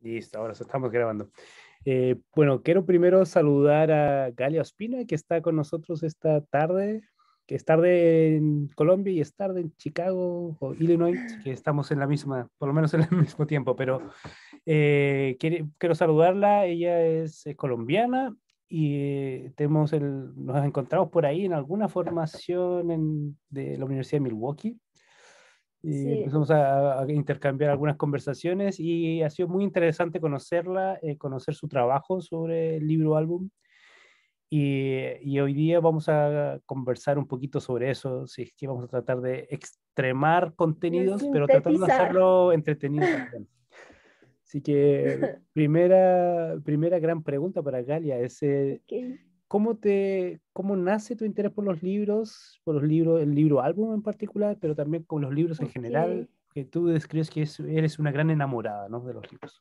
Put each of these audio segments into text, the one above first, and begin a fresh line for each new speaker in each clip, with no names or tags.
Listo, ahora estamos grabando. Eh, bueno, quiero primero saludar a Galia Ospina, que está con nosotros esta tarde, que es tarde en Colombia y es tarde en Chicago o Illinois, que estamos en la misma, por lo menos en el mismo tiempo, pero eh, quiero saludarla, ella es, eh, colombiana y tenemos nos encontramos por ahí en alguna formación de la Universidad de Milwaukee y empezamos a, intercambiar algunas conversaciones y ha sido muy interesante conocerla, eh, conocer su trabajo sobre el libro álbum. Y, y, hoy día vamos a conversar un poquito sobre eso, si es que vamos a tratar de extremar contenidos, pero tratando de hacerlo entretenido Así que primera, primera gran pregunta para Galia es, ¿Cómo, te, ¿Cómo nace tu interés por los libros, por los libros, el libro álbum en particular, pero también con los libros en general? Que tú describes que eres una gran enamorada ¿no? de los libros.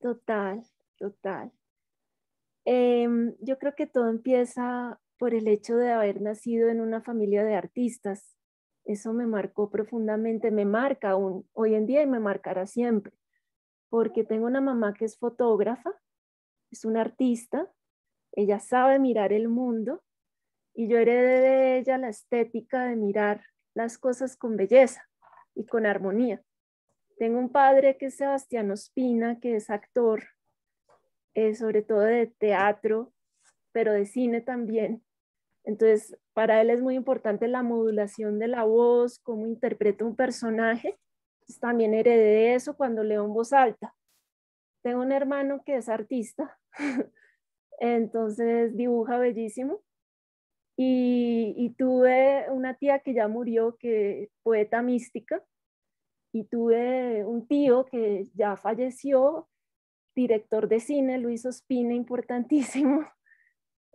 Total, total. Em, yo creo que todo empieza por el hecho de haber nacido en una familia de artistas. Eso me marcó profundamente, me marca aún hoy en día y me marcará siempre, porque tengo una mamá que es fotógrafa, es una artista ella sabe mirar el mundo y yo heredé de ella la estética de mirar las cosas con belleza y con armonía. Tengo un padre que es Sebastián Ospina, que es actor, eh, sobre todo de teatro, pero de cine también. Entonces, para él es muy importante la modulación de la voz, cómo interpreta un personaje. también heredé eso cuando leo en voz alta. Tengo un hermano que es artista Entonces dibuja bellísimo. Y, tuve una tía que ya murió, que poeta mística, y tuve un tío que ya falleció, director de cine, Luis Ospina, importantísimo.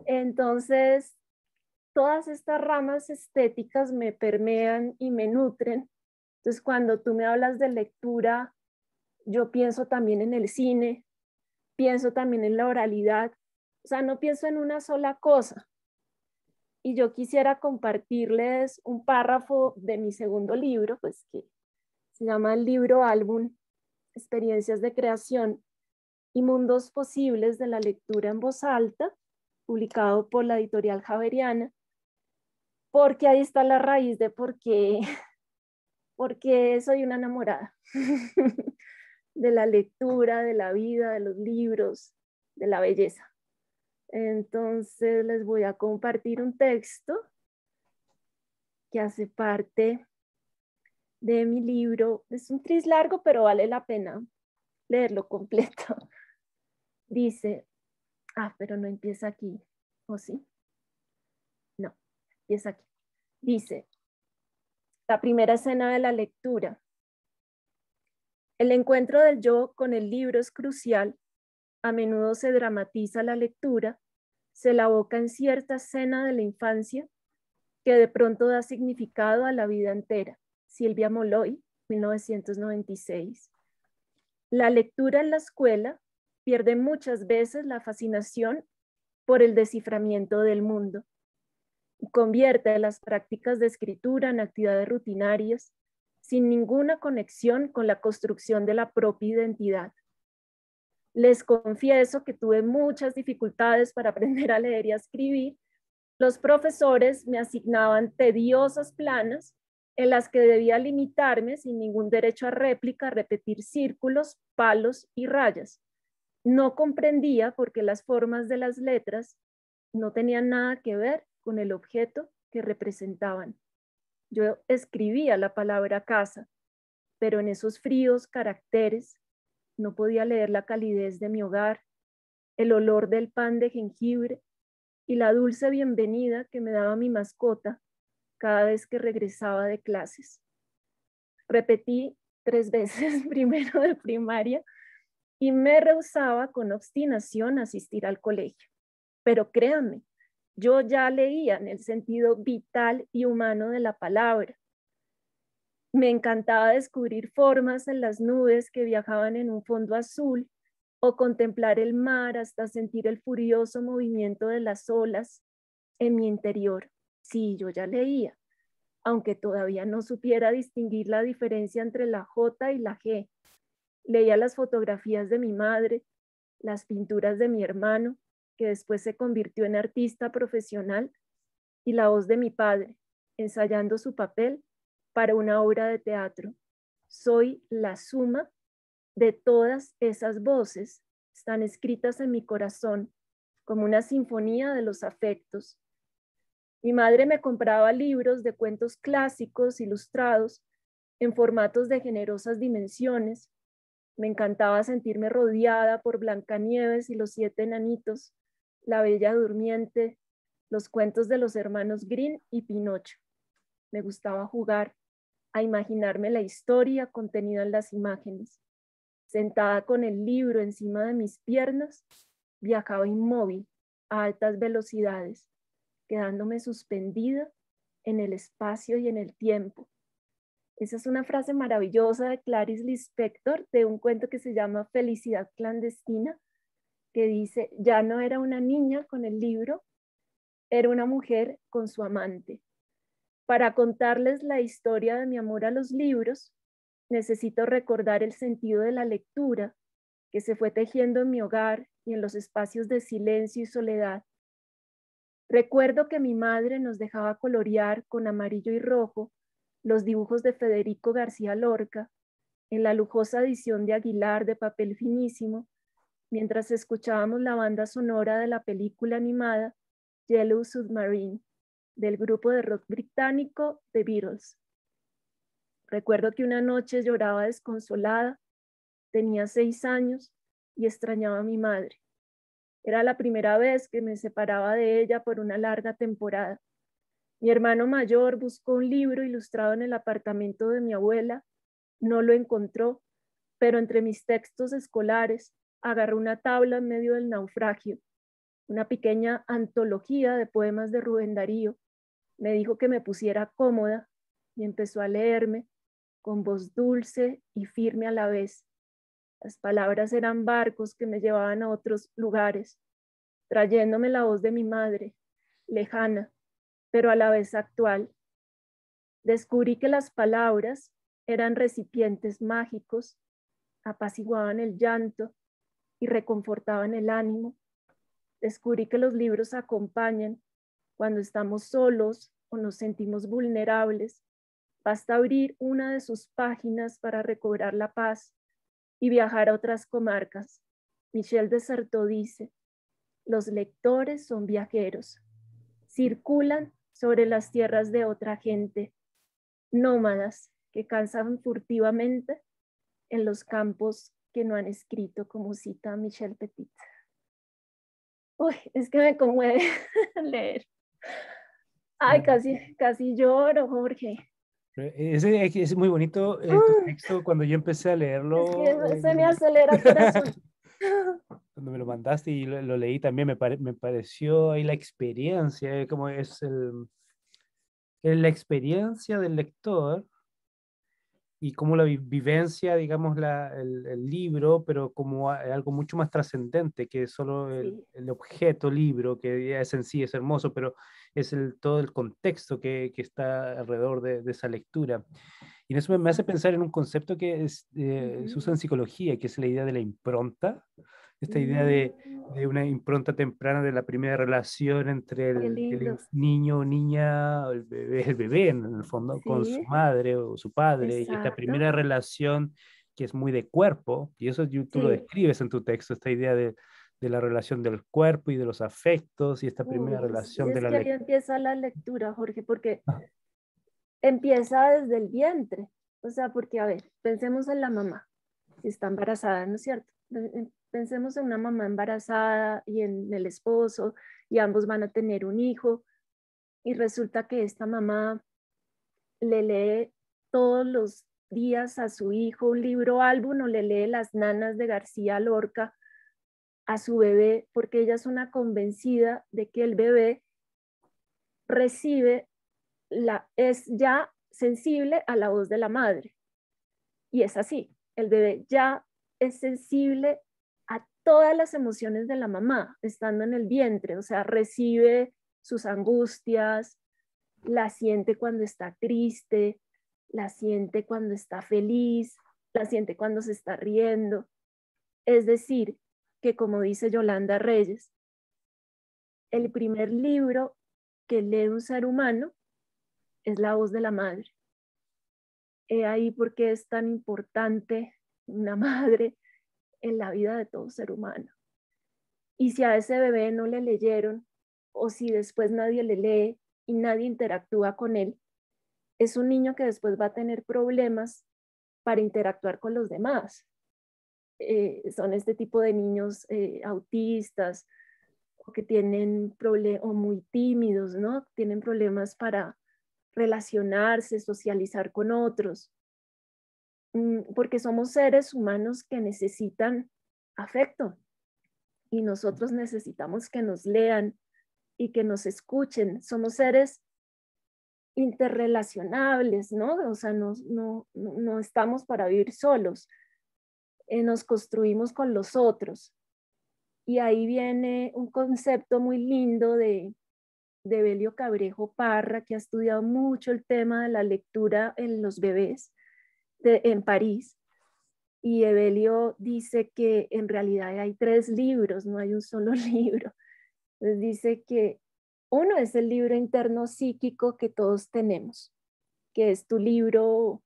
Entonces, todas estas ramas estéticas me permean y me nutren. Entonces, cuando tú me hablas de lectura, yo pienso también en el cine, pienso también en la oralidad, o sea, no pienso en una sola cosa. Y yo quisiera compartirles un párrafo de mi segundo libro, pues que se llama el libro álbum Experiencias de Creación y Mundos Posibles de la Lectura en Voz Alta, publicado por la editorial Javeriana, porque ahí está la raíz de por qué, porque soy una enamorada de la lectura, de la vida, de los libros, de la belleza. Entonces les voy a compartir un texto que hace parte de mi libro. Es un tris largo, pero vale la pena leerlo completo. Dice, ah, pero no empieza aquí, ¿o sí? No, empieza aquí. Dice, la primera escena de la lectura. El encuentro del yo con el libro es crucial. A menudo se dramatiza la lectura se la aboca en cierta escena de la infancia que de pronto da significado a la vida entera. Silvia Molloy, 1996. La lectura en la escuela pierde muchas veces la fascinación por el desciframiento del mundo y convierte las prácticas de escritura en actividades rutinarias sin ninguna conexión con la construcción de la propia identidad. Les confieso que tuve muchas dificultades para aprender a leer y a escribir. Los profesores me asignaban tediosas planas en las que debía limitarme sin ningún derecho a réplica, a repetir círculos, palos y rayas. No comprendía por qué las formas de las letras no tenían nada que ver con el objeto que representaban. Yo escribía la palabra casa, pero en esos fríos caracteres no podía leer la calidez de mi hogar, el olor del pan de jengibre y la dulce bienvenida que me daba mi mascota cada vez que regresaba de clases. Repetí tres veces primero de primaria y me rehusaba con obstinación asistir al colegio. Pero créanme, yo ya leía en el sentido vital y humano de la palabra me encantaba descubrir formas en las nubes que viajaban en un fondo azul o contemplar el mar hasta sentir el furioso movimiento de las olas en mi interior. Sí, yo ya leía, aunque todavía no supiera distinguir la diferencia entre la J y la G. Leía las fotografías de mi madre, las pinturas de mi hermano, que después se convirtió en artista profesional, y la voz de mi padre, ensayando su papel para una obra de teatro, soy la suma de todas esas voces, están escritas en mi corazón como una sinfonía de los afectos. Mi madre me compraba libros de cuentos clásicos ilustrados en formatos de generosas dimensiones. Me encantaba sentirme rodeada por Blancanieves y los siete enanitos, La Bella Durmiente, los cuentos de los hermanos Green y Pinocho. Me gustaba jugar, a imaginarme la historia contenida en las imágenes. Sentada con el libro encima de mis piernas, viajaba inmóvil a altas velocidades, quedándome suspendida en el espacio y en el tiempo. Esa es una frase maravillosa de Clarice Lispector de un cuento que se llama Felicidad clandestina, que dice, ya no era una niña con el libro, era una mujer con su amante. Para contarles la historia de mi amor a los libros, necesito recordar el sentido de la lectura que se fue tejiendo en mi hogar y en los espacios de silencio y soledad. Recuerdo que mi madre nos dejaba colorear con amarillo y rojo los dibujos de Federico García Lorca en la lujosa edición de Aguilar de papel finísimo, mientras escuchábamos la banda sonora de la película animada Yellow Submarine del grupo de rock británico The Beatles. Recuerdo que una noche lloraba desconsolada, tenía seis años y extrañaba a mi madre. Era la primera vez que me separaba de ella por una larga temporada. Mi hermano mayor buscó un libro ilustrado en el apartamento de mi abuela, no lo encontró, pero entre mis textos escolares agarró una tabla en medio del naufragio, una pequeña antología de poemas de Rubén Darío, me dijo que me pusiera cómoda y empezó a leerme con voz dulce y firme a la vez. Las palabras eran barcos que me llevaban a otros lugares, trayéndome la voz de mi madre, lejana, pero a la vez actual. Descubrí que las palabras eran recipientes mágicos, apaciguaban el llanto y reconfortaban el ánimo. Descubrí que los libros acompañan cuando estamos solos o nos sentimos vulnerables, basta abrir una de sus páginas para recobrar la paz y viajar a otras comarcas. Michel de Sarto dice, los lectores son viajeros, circulan sobre las tierras de otra gente, nómadas que cansan furtivamente en los campos que no han escrito, como cita Michel Petit. Uy, es que me conmueve leer. Ay, casi, casi lloro, Jorge.
es muy bonito eh, texto cuando yo empecé a leerlo. se eh, me acelera cuando me lo mandaste y lo, leí también me, me, pareció ahí la experiencia, eh, como es el, la experiencia del lector y como la vivencia, digamos, la, el, el, libro, pero como algo mucho más trascendente que solo el, el, objeto libro, que es en sí es hermoso, pero es el, todo el contexto que, que está alrededor de, de, esa lectura. Y eso me, me, hace pensar en un concepto que eh, se usa en psicología, que es la idea de la impronta,
esta idea de,
una impronta temprana de la primera relación entre el, niño o niña, el bebé, el bebé en el fondo, con su madre o su padre, y esta primera relación que es muy de cuerpo, y eso tú lo describes en tu texto, esta idea de, la relación del cuerpo y de los afectos, y esta primera relación de la que ahí
empieza la lectura, Jorge, porque ah. empieza desde el vientre, o sea, porque, a ver, pensemos en la mamá, si está embarazada, ¿no es cierto? pensemos en una mamá embarazada y en el esposo y ambos van a tener un hijo y resulta que esta mamá le lee todos los días a su hijo un libro álbum o le lee Las Nanas de García Lorca a su bebé porque ella es una convencida de que el bebé recibe la es ya sensible a la voz de la madre. Y es así, el bebé ya es sensible a todas las emociones de la mamá estando en el vientre, o sea, recibe sus angustias, la siente cuando está triste, la siente cuando está feliz, la siente cuando se está riendo. Es decir, que como dice Yolanda Reyes, el primer libro que lee un ser humano es la voz de la madre. He ahí por qué es tan importante una madre en la vida de todo ser humano. Y si a ese bebé no le leyeron o si después nadie le lee y nadie interactúa con él, es un niño que después va a tener problemas para interactuar con los demás. Eh, son este tipo de niños eh, autistas o que tienen problemas o muy tímidos, ¿no? Tienen problemas para relacionarse, socializar con otros. Mm, porque somos seres humanos que necesitan afecto y nosotros necesitamos que nos lean y que nos escuchen. Somos seres interrelacionables, ¿no? O sea, no, no, estamos para vivir solos, eh, nos construimos con los otros. Y ahí viene un concepto muy lindo de, de Belio Cabrejo Parra, que ha estudiado mucho el tema de la lectura en los bebés en París. Y Evelio dice que en realidad hay tres libros, no hay un solo libro. dice que uno es el libro interno psíquico que todos tenemos, que es tu libro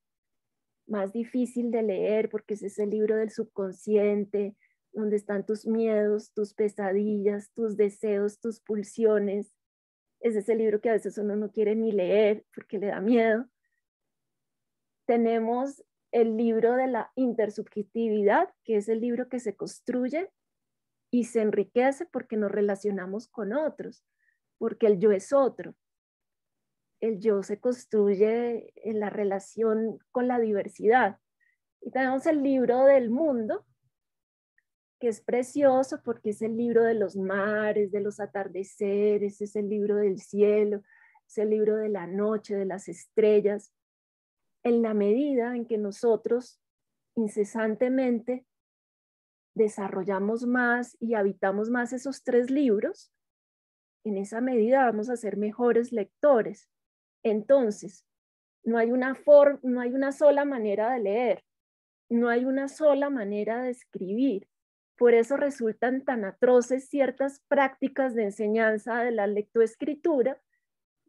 más difícil de leer porque es el libro del subconsciente, donde están tus miedos, tus pesadillas, tus deseos, tus pulsiones. Es ese libro que a veces uno no quiere ni leer porque le da miedo. Tenemos el libro de la intersubjetividad, que es el libro que se construye y se enriquece porque nos relacionamos con otros, porque el yo es otro. El yo se construye en la relación con la diversidad. Y tenemos el libro del mundo, que es precioso porque es el libro de los mares, de los atardeceres, es el libro del cielo, es el libro de la noche, de las estrellas en la medida en que nosotros incesantemente desarrollamos más y habitamos más esos tres libros, en esa medida vamos a ser mejores lectores. Entonces, no hay una, no hay una sola manera de leer, no hay una sola manera de escribir. Por eso resultan tan atroces ciertas prácticas de enseñanza de la lectoescritura,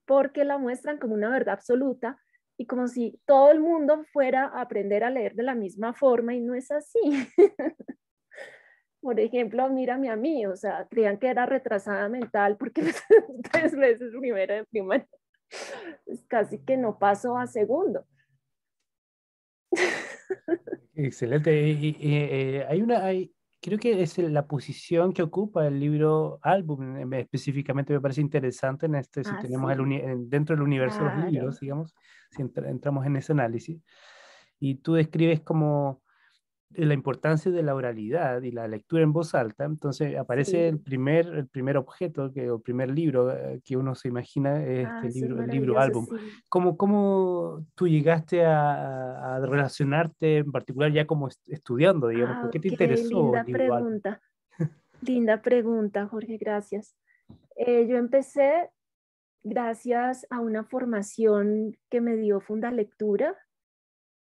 porque la muestran como una verdad absoluta y como si todo el mundo fuera a aprender a leer de la misma forma y no es así. Por ejemplo, mírame a mí, o sea, creían que era retrasada mental porque tres veces primero de primaria. Pues casi que no pasó a segundo.
Excelente. Y, eh, hay una, hay, creo que es la posición que ocupa el libro álbum, específicamente me parece interesante en este, si ah, tenemos el dentro del universo de los libros, digamos, si entramos en ese análisis. Y tú describes como la importancia de la oralidad y la lectura en voz alta, entonces aparece el, primer, el primer objeto, que, el primer libro eh, que uno se imagina, es ah, este libro, el libro álbum. ¿Cómo, tú llegaste a, relacionarte en particular ya como estudiando, digamos? Ah, qué te interesó? Linda
pregunta, pregunta, Jorge, gracias. Eh, yo empecé gracias a una formación que me dio Funda Lectura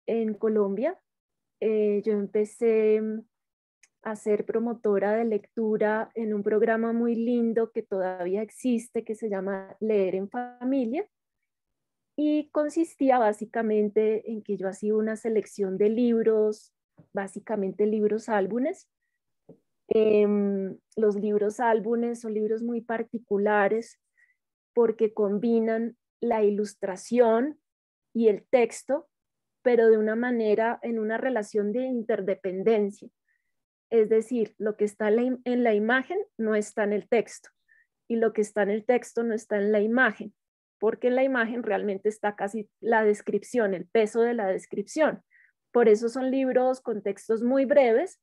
en Colombia eh, yo empecé mm, a ser promotora de lectura en un programa muy lindo que todavía existe, que se llama Leer en Familia. Y consistía básicamente en que yo hacía una selección de libros, básicamente libros álbumes. Em, los libros álbumes son libros muy particulares porque combinan la ilustración y el texto pero de una manera, en una relación de interdependencia. Es decir, lo que está en la imagen no está en el texto y lo que está en el texto no está en la imagen, porque en la imagen realmente está casi la descripción, el peso de la descripción. Por eso son libros con textos muy breves,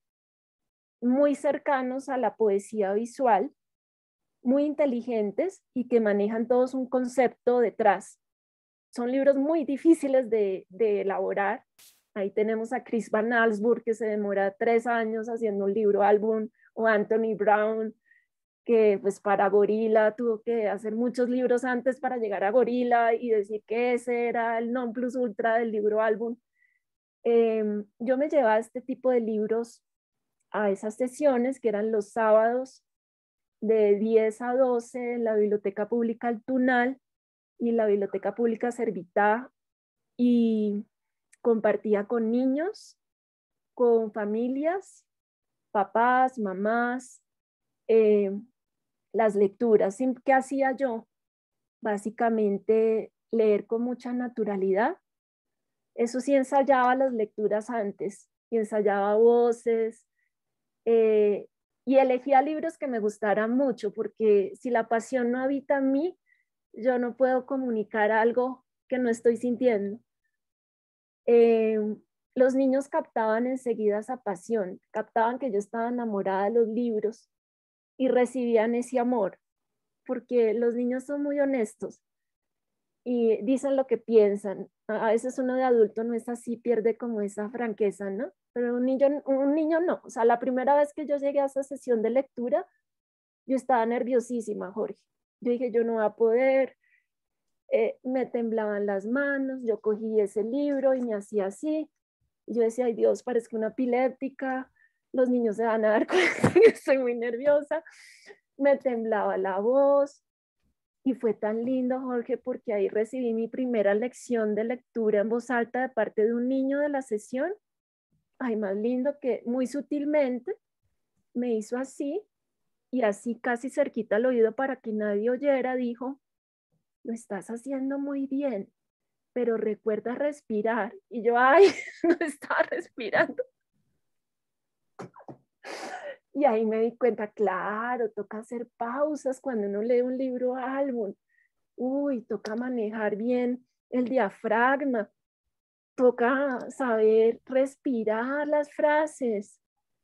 muy cercanos a la poesía visual, muy inteligentes y que manejan todos un concepto detrás son libros muy difíciles de, elaborar. Ahí tenemos a Chris Van Alsburg, que se demora tres años haciendo un libro álbum, o Anthony Brown, que pues para Gorila tuvo que hacer muchos libros antes para llegar a Gorila y decir que ese era el non plus ultra del libro álbum. Em, yo me llevaba este tipo de libros a esas sesiones que eran los sábados de 10 a 12 en la Biblioteca Pública Tunal y la Biblioteca Pública Servitá y compartía con niños, con familias, papás, mamás, eh, las lecturas. ¿Qué hacía yo? Básicamente leer con mucha naturalidad. Eso sí ensayaba las lecturas antes y ensayaba voces eh, y elegía libros que me gustaran mucho porque si la pasión no habita en mí, yo no puedo comunicar algo que no estoy sintiendo. Eh, los niños captaban enseguida esa pasión, captaban que yo estaba enamorada de los libros y recibían ese amor, porque los niños son muy honestos y dicen lo que piensan. A veces uno de adulto no es así, pierde como esa franqueza, ¿no? Pero un niño, un niño no. O sea, la primera vez que yo llegué a esa sesión de lectura, yo estaba nerviosísima, Jorge. Yo dije, yo no voy a poder, eh, me temblaban las manos, yo cogí ese libro y me hacía así. yo decía, ay Dios, parezco una epiléptica, los niños se van a dar cuenta que estoy muy nerviosa. Me temblaba la voz. Y fue tan lindo, Jorge, porque ahí recibí mi primera lección de lectura en voz alta de parte de un niño de la sesión. Ay, más lindo que muy sutilmente me hizo así y así casi cerquita al oído para que nadie oyera, dijo, lo estás haciendo muy bien, pero recuerda respirar. Y yo, ay, no estaba respirando. Y ahí me di cuenta, claro, toca hacer pausas cuando uno lee un libro álbum. Uy, toca manejar bien el diafragma. Toca saber respirar las frases.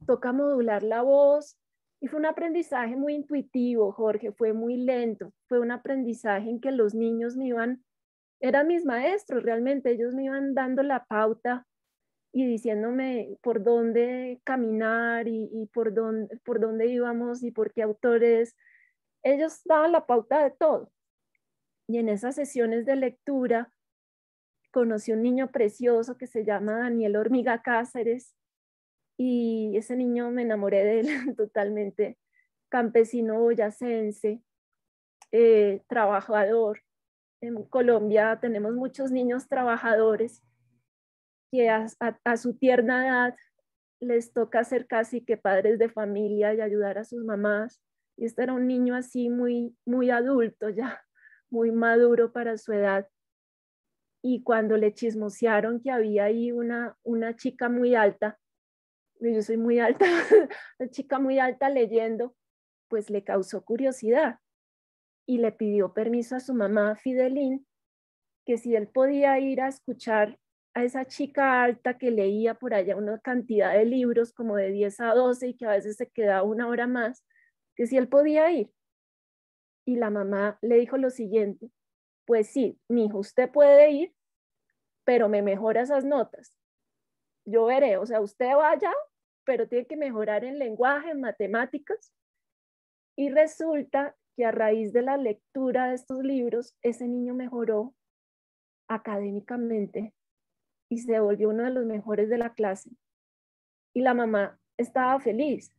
Toca modular la voz y fue un aprendizaje muy intuitivo, Jorge, fue muy lento, fue un aprendizaje en que los niños me iban, eran mis maestros realmente, ellos me iban dando la pauta y diciéndome por dónde caminar y, por, dónde, por dónde íbamos y por qué autores. Ellos daban la pauta de todo. Y en esas sesiones de lectura conocí un niño precioso que se llama Daniel Hormiga Cáceres, y ese niño me enamoré de él totalmente, campesino boyacense, eh, trabajador. En Colombia tenemos muchos niños trabajadores que a, su tierna edad les toca ser casi que padres de familia y ayudar a sus mamás. Y este era un niño así muy, muy adulto ya, muy maduro para su edad. Y cuando le chismosearon que había ahí una, una chica muy alta, yo soy muy alta, la chica muy alta leyendo, pues le causó curiosidad y le pidió permiso a su mamá Fidelín que si él podía ir a escuchar a esa chica alta que leía por allá una cantidad de libros como de 10 a 12 y que a veces se quedaba una hora más, que si él podía ir. Y la mamá le dijo lo siguiente, pues sí, mi hijo, usted puede ir, pero me mejora esas notas yo veré, o sea, usted vaya, pero tiene que mejorar en lenguaje, en matemáticas. Y resulta que a raíz de la lectura de estos libros, ese niño mejoró académicamente y se volvió uno de los mejores de la clase. Y la mamá estaba feliz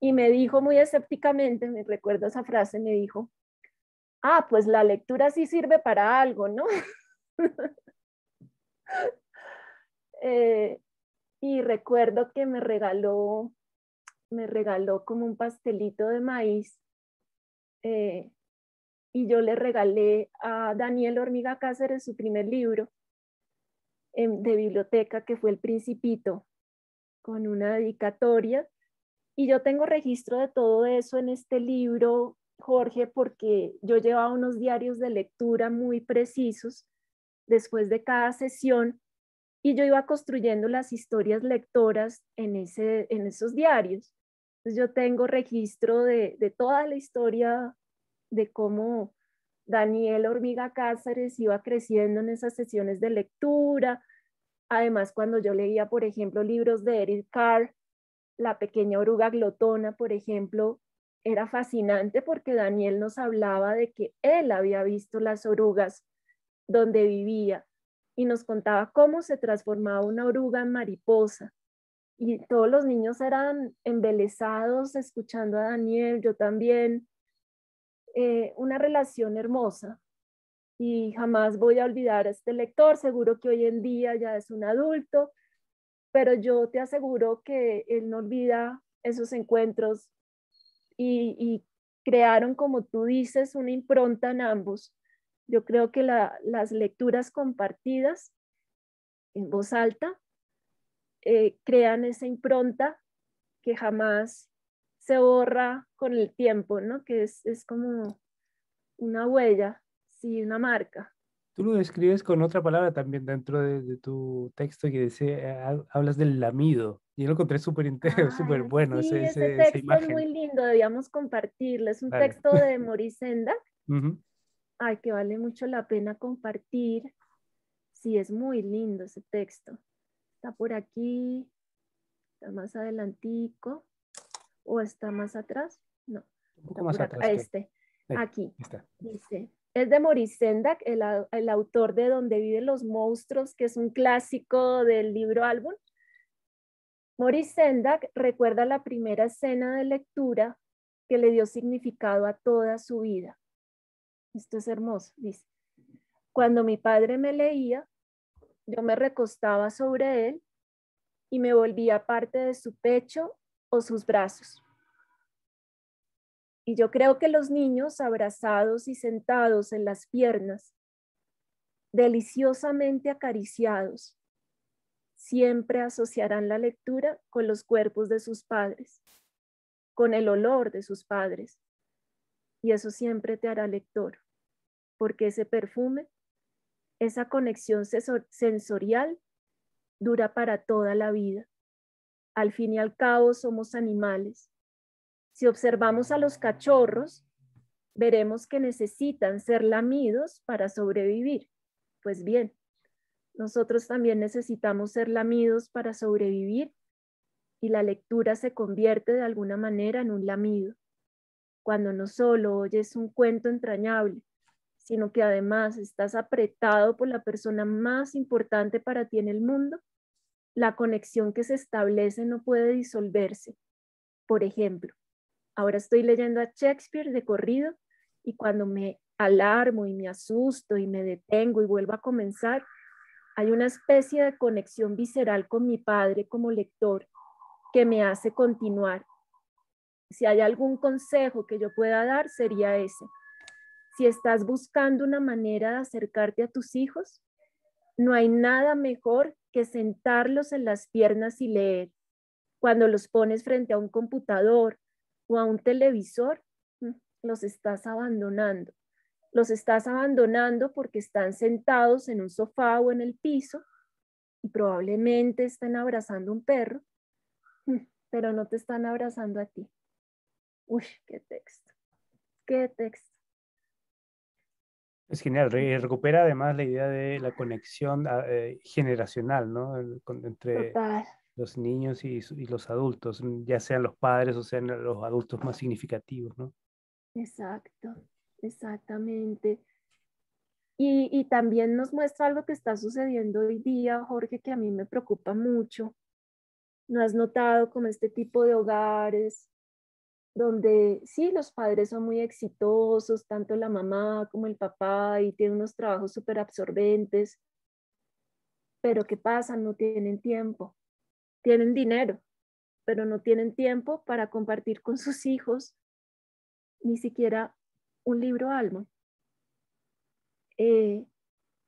y me dijo muy escépticamente, me recuerdo esa frase, me dijo, ah, pues la lectura sí sirve para algo, ¿no? Eh, y recuerdo que me regaló, me regaló como un pastelito de maíz. Eh, y yo le regalé a Daniel Hormiga Cáceres su primer libro em, de biblioteca, que fue El Principito, con una dedicatoria. Y yo tengo registro de todo eso en este libro, Jorge, porque yo llevaba unos diarios de lectura muy precisos después de cada sesión y yo iba construyendo las historias lectoras en, ese, en esos diarios. Entonces yo tengo registro de, toda la historia de cómo Daniel Hormiga Cáceres iba creciendo en esas sesiones de lectura. Además, cuando yo leía, por ejemplo, libros de Eric Carr, La pequeña oruga glotona, por ejemplo, era fascinante porque Daniel nos hablaba de que él había visto las orugas donde vivía y nos contaba cómo se transformaba una oruga en mariposa. Y todos los niños eran embelesados escuchando a Daniel, yo también. Eh, una relación hermosa. Y jamás voy a olvidar a este lector, seguro que hoy en día ya es un adulto, pero yo te aseguro que él no olvida esos encuentros y crearon, como tú dices, una impronta en ambos yo creo que las lecturas compartidas en voz alta eh, crean esa impronta que jamás se borra con el tiempo, ¿no? Que es, es como una huella, sí, una marca.
Tú lo describes con otra palabra también dentro de, tu texto que dice, eh, hablas del lamido. Y yo lo encontré súper superbueno. súper bueno. ese, texto esa imagen. es muy
lindo, debíamos compartirlo. Es un texto de Morisenda. uh ay, que vale mucho la pena compartir. Sí, es muy lindo ese texto. Está por aquí, está más adelantico o está más atrás. No, está más Este, aquí. Dice, es de Maurice Sendak, el, autor de Donde viven los monstruos, que es un clásico del libro álbum. Maurice Sendak recuerda la primera escena de lectura que le dio significado a toda su vida. Esto es hermoso, dice. Cuando mi padre me leía, yo me recostaba sobre él y me volvía parte de su pecho o sus brazos. Y yo creo que los niños abrazados y sentados en las piernas, deliciosamente acariciados, siempre asociarán la lectura con los cuerpos de sus padres, con el olor de sus padres, y eso siempre te hará lector, porque ese perfume, esa conexión sensorial dura para toda la vida. Al fin y al cabo somos animales. Si observamos a los cachorros, veremos que necesitan ser lamidos para sobrevivir. Pues bien, nosotros también necesitamos ser lamidos para sobrevivir y la lectura se convierte de alguna manera en un lamido cuando no solo oyes un cuento entrañable, sino que además estás apretado por la persona más importante para ti en el mundo, la conexión que se establece no puede disolverse. Por ejemplo, ahora estoy leyendo a Shakespeare de corrido y cuando me alarmo y me asusto y me detengo y vuelvo a comenzar, hay una especie de conexión visceral con mi padre como lector que me hace continuar si hay algún consejo que yo pueda dar, sería ese. Si estás buscando una manera de acercarte a tus hijos, no hay nada mejor que sentarlos en las piernas y leer. Cuando los pones frente a un computador o a un televisor, mm, los estás abandonando. Los estás abandonando porque están sentados en un sofá o en el piso y probablemente están abrazando un perro, mm, pero no te están abrazando a ti. Uy, qué texto. Qué texto.
Es genial, recupera además la idea de la conexión ah, eh, generacional, ¿no? Entre los niños y, los adultos, ya sean los padres o sean los adultos más significativos, ¿no?
Exacto, exactamente. Y, y también nos muestra algo que está sucediendo hoy día, Jorge, que a mí me preocupa mucho. ¿No has notado cómo este tipo de hogares donde sí, los padres son muy exitosos, tanto la mamá como el papá, y tienen unos trabajos súper absorbentes, pero ¿qué pasa? No tienen tiempo, tienen dinero, pero no tienen tiempo para compartir con sus hijos ni siquiera un libro alma. Eh,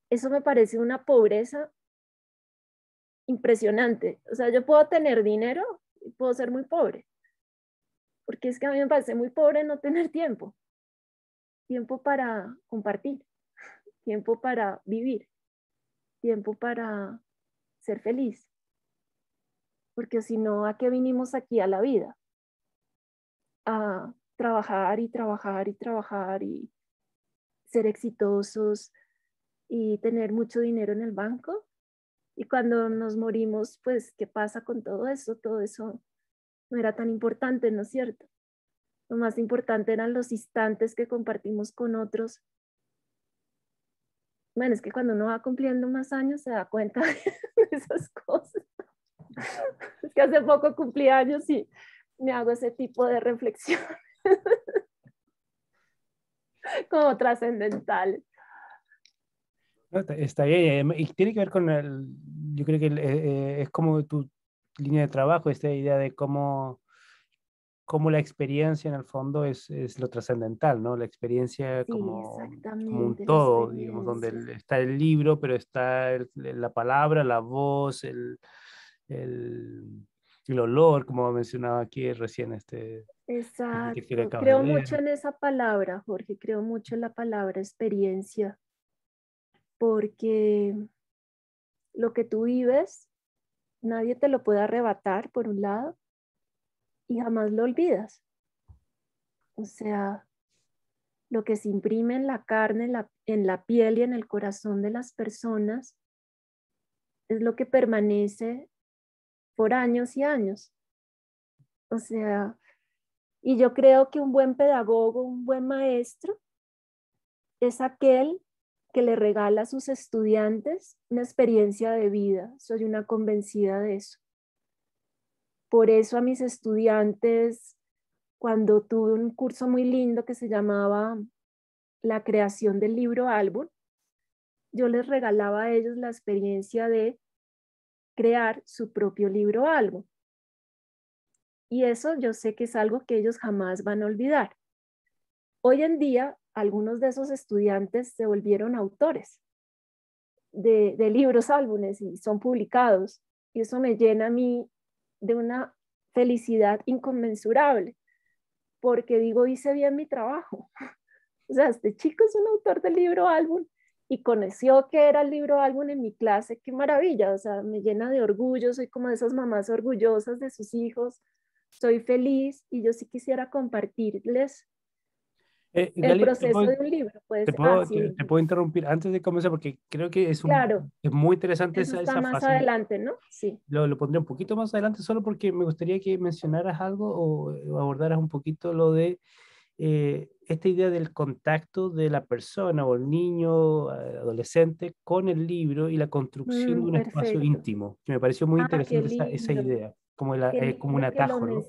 eso me parece una pobreza impresionante. O sea, yo puedo tener dinero y puedo ser muy pobre, porque es que a mí me parece muy pobre no tener tiempo. Tiempo para compartir, tiempo para vivir, tiempo para ser feliz. Porque si no, ¿a qué vinimos aquí a la vida? A trabajar y trabajar y trabajar y ser exitosos y tener mucho dinero en el banco. Y cuando nos morimos, pues, ¿qué pasa con todo eso? Todo eso no era tan importante, ¿no es cierto? Lo más importante eran los instantes que compartimos con otros. Bueno, es que cuando uno va cumpliendo más años se da cuenta de esas cosas. Es que hace poco cumplí años y me hago ese tipo de reflexiones como trascendental.
Está bien, y tiene que ver con, el, yo creo que eh, eh, es como tu, línea de trabajo, esta idea de cómo, cómo la experiencia en el fondo es, lo trascendental, ¿no? La experiencia como,
un todo, digamos, donde
está el libro, pero está la palabra, la voz, el, el, el, olor, como mencionaba aquí recién este...
Exacto, creo mucho en esa palabra, Jorge, creo mucho en la palabra experiencia, porque lo que tú vives nadie te lo puede arrebatar, por un lado, y jamás lo olvidas. O sea, lo que se imprime en la carne, en la, piel y en el corazón de las personas es lo que permanece por años y años. O sea, y yo creo que un buen pedagogo, un buen maestro, es aquel que le regala a sus estudiantes una experiencia de vida. Soy una convencida de eso. Por eso a mis estudiantes, cuando tuve un curso muy lindo que se llamaba la creación del libro álbum, yo les regalaba a ellos la experiencia de crear su propio libro álbum. Y eso yo sé que es algo que ellos jamás van a olvidar. Hoy en día algunos de esos estudiantes se volvieron autores de, libros, álbumes y son publicados. Y eso me llena a mí de una felicidad inconmensurable, porque digo, hice bien mi trabajo. O sea, este chico es un autor del libro álbum y conoció que era el libro álbum en mi clase, qué maravilla, o sea, me llena de orgullo, soy como de esas mamás orgullosas de sus hijos, soy feliz y yo sí quisiera compartirles
eh, el proceso de un
libro. Puede te, puedo, te,
puedo interrumpir antes de comenzar porque creo que es, un, claro, es muy interesante eso esa, está más adelante, ¿no? Sí. Lo, pondré un poquito más adelante solo porque me gustaría que mencionaras algo o, abordaras un poquito lo de eh, esta idea del contacto de la persona o el niño, eh, adolescente, con el libro y la construcción mm, de un espacio íntimo, me pareció muy ah, interesante esa, idea, como, como un atajo. ¿no?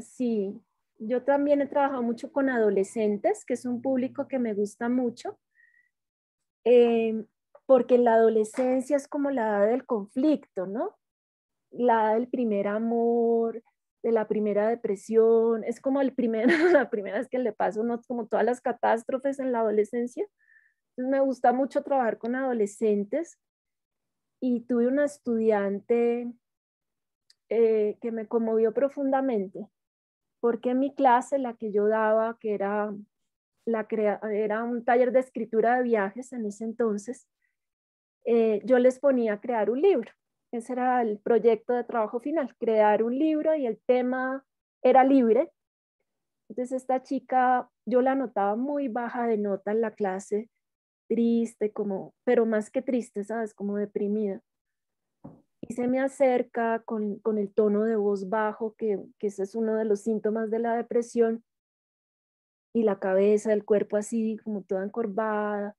sí, yo también he trabajado mucho con adolescentes, que es un público que me gusta mucho, eh, porque la adolescencia es como la edad del conflicto, ¿no? La edad del primer amor, de la primera depresión, es como el la primera vez que le paso, ¿no? Como todas las catástrofes en la adolescencia. Entonces me gusta mucho trabajar con adolescentes y tuve una estudiante eh, que me conmovió profundamente porque mi clase, la que yo daba, que era, la era un taller de escritura de viajes en ese entonces, eh, yo les ponía a crear un libro. Ese era el proyecto de trabajo final, crear un libro y el tema era libre. Entonces esta chica, yo la notaba muy baja de nota en la clase, triste, como, pero más que triste, ¿sabes? Como deprimida y se me acerca con, el tono de voz bajo, que, que, ese es uno de los síntomas de la depresión, y la cabeza, el cuerpo así, como toda encorvada,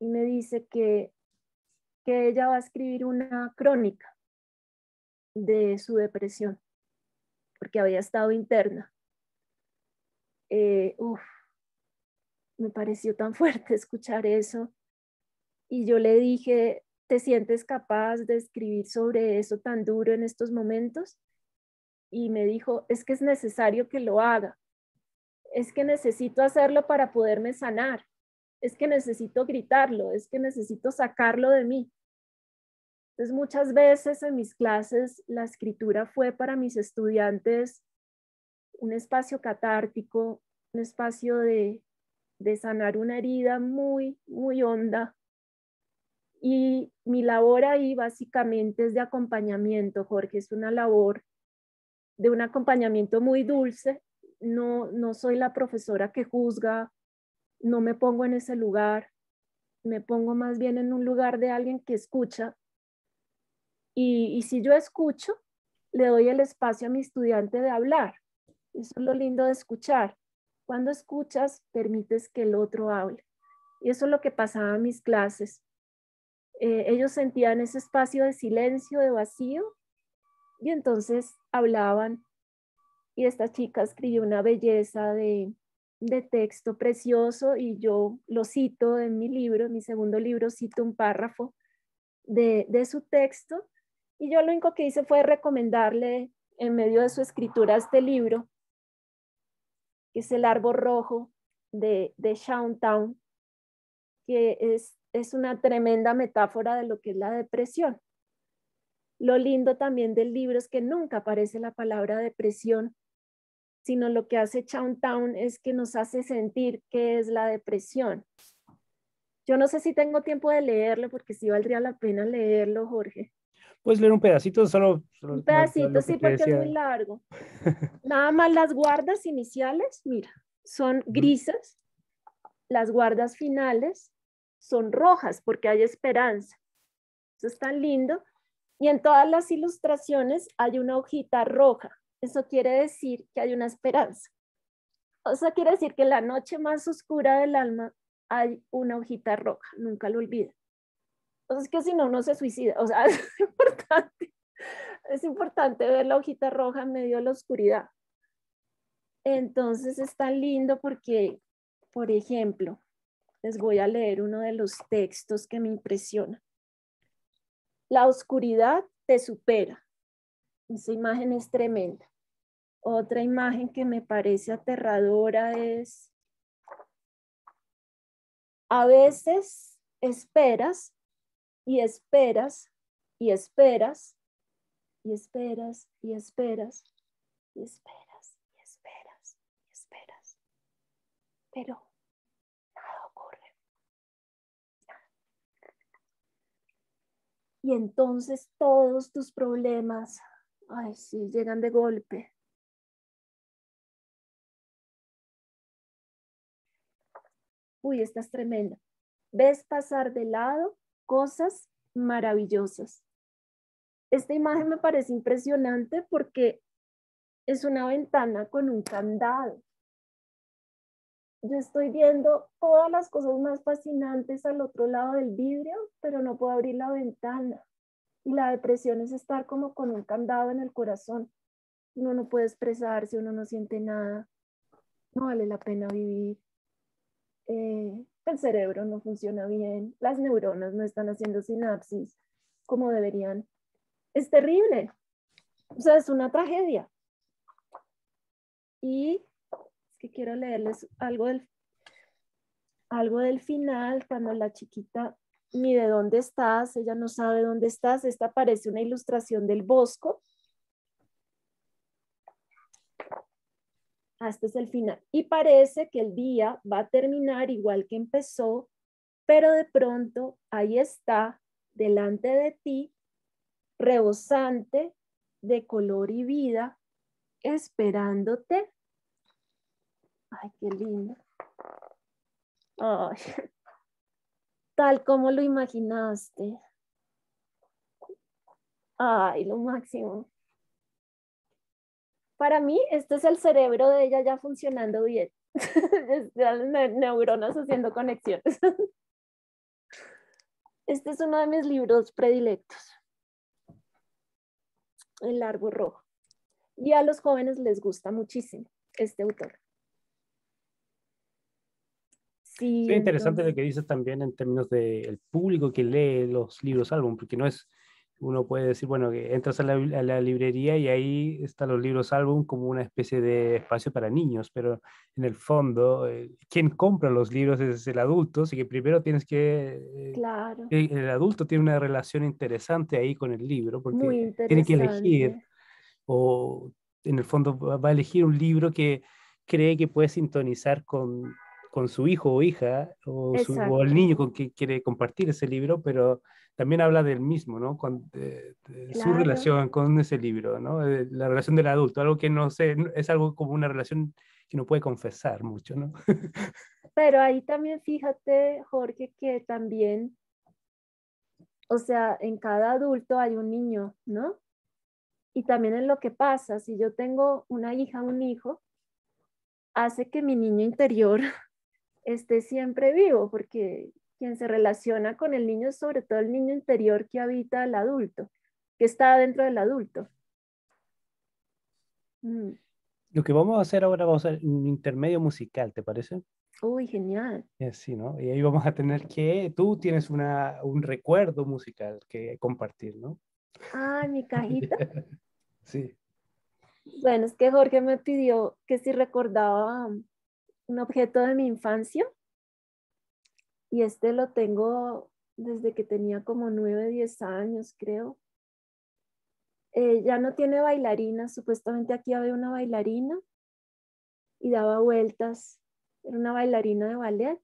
y me dice que, que ella va a escribir una crónica de su depresión, porque había estado interna. Eh, me pareció tan fuerte escuchar eso. Y yo le dije, ¿Te sientes capaz de escribir sobre eso tan duro en estos momentos? Y me dijo, es que es necesario que lo haga. Es que necesito hacerlo para poderme sanar. Es que necesito gritarlo. Es que necesito sacarlo de mí. Entonces, muchas veces en mis clases la escritura fue para mis estudiantes un espacio catártico, un espacio de, de sanar una herida muy, muy honda y mi labor ahí básicamente es de acompañamiento, Jorge, es una labor de un acompañamiento muy dulce. No, no soy la profesora que juzga, no me pongo en ese lugar, me pongo más bien en un lugar de alguien que escucha. Y, y si yo escucho, le doy el espacio a mi estudiante de hablar. Eso es lo lindo de escuchar. Cuando escuchas, permites que el otro hable. Y eso es lo que pasaba en mis clases. Eh, ellos sentían ese espacio de silencio, de vacío, y entonces hablaban. Y esta chica escribió una belleza de, texto precioso y yo lo cito en mi libro, en mi segundo libro, cito un párrafo de, de, su texto y yo lo único que hice fue recomendarle en medio de su escritura este libro, que es El Árbol Rojo de, de que es es una tremenda metáfora de lo que es la depresión. Lo lindo también del libro es que nunca aparece la palabra depresión, sino lo que hace Town es que nos hace sentir qué es la depresión. Yo no sé si tengo tiempo de leerlo, porque si valdría la pena leerlo, Jorge.
Puedes leer un pedacito, solo. un pedacito, sí, porque es muy
largo. Nada más las guardas iniciales, mira, son grises. Las guardas finales son rojas porque hay esperanza. Eso es tan lindo. Y en todas las ilustraciones hay una hojita roja. Eso quiere decir que hay una esperanza. O sea, quiere decir que en la noche más oscura del alma hay una hojita roja. Nunca lo olvida. Entonces, pues que si no, uno se suicida. O sea, es importante. Es importante ver la hojita roja en medio de la oscuridad. Entonces es tan lindo porque, por ejemplo, les voy a leer uno de los textos que me impresiona. La oscuridad te supera. Esa imagen es tremenda. Otra imagen que me parece aterradora es, a veces esperas y esperas y esperas y esperas y esperas y esperas y esperas y esperas. Pero y entonces todos tus problemas, ay, sí, llegan de golpe. Uy, estás tremendo tremenda. Ves pasar de lado cosas maravillosas. Esta imagen me parece impresionante porque es una ventana con un candado yo estoy viendo todas las cosas más fascinantes al otro lado del vidrio, pero no puedo abrir la ventana. Y la depresión es estar como con un candado en el corazón. Uno no puede expresarse, uno no siente nada, no vale la pena vivir. Eh, el cerebro no funciona bien, las neuronas no están haciendo sinapsis como deberían. Es terrible. O sea, es una tragedia. Y que quiero leerles algo del, algo del final, cuando la chiquita ni de dónde estás, ella no sabe dónde estás. Esta parece una ilustración del Bosco. Ah, este es el final. Y parece que el día va a terminar igual que empezó, pero de pronto ahí está, delante de ti, rebosante de color y vida, esperándote Ay, qué lindo. Ay, tal como lo imaginaste. Ay, lo máximo. Para mí, este es el cerebro de ella ya funcionando bien. neuronas haciendo conexiones. Este es uno de mis libros predilectos. El árbol rojo. Y a los jóvenes les gusta muchísimo este autor. Sí, es interesante lo
que dices también en términos del público que lee los libros álbum, porque no es, uno puede decir, bueno, que entras a la, librería y ahí están los libros álbum como una especie de espacio para niños, pero en el fondo, eh, quien compra los libros es el adulto, así que primero tienes que...
Eh, claro.
el adulto tiene una relación interesante ahí con el libro, porque tiene que elegir, o en el fondo va a elegir un libro que cree que puede sintonizar con con su hijo o hija o, el niño con quien quiere compartir ese libro, pero también habla del mismo, ¿no? Con
su relación
con ese libro, ¿no? La relación del adulto, algo que no sé, es algo como una relación que no puede confesar mucho, ¿no?
Pero ahí también fíjate, Jorge, que también, o sea, en cada adulto hay un niño, ¿no? Y también en lo que pasa, si yo tengo una hija, un hijo, hace que mi niño interior esté siempre vivo, porque quien se relaciona con el niño es sobre todo el niño interior que habita al adulto, que está dentro del adulto. Mm.
Lo que vamos a hacer ahora va a ser un intermedio musical, ¿te parece?
Uy, genial.
Eh, sí, ¿no? Y ahí vamos a tener que, tú tienes una, un recuerdo musical que compartir, ¿no?
Ah, mi cajita. sí. Bueno, es que Jorge me pidió que si recordaba un objeto de mi infancia y este lo tengo desde que tenía como 9, 10 años, creo. Eh, ya no tiene bailarina, supuestamente aquí había una bailarina y daba vueltas, era una bailarina de ballet,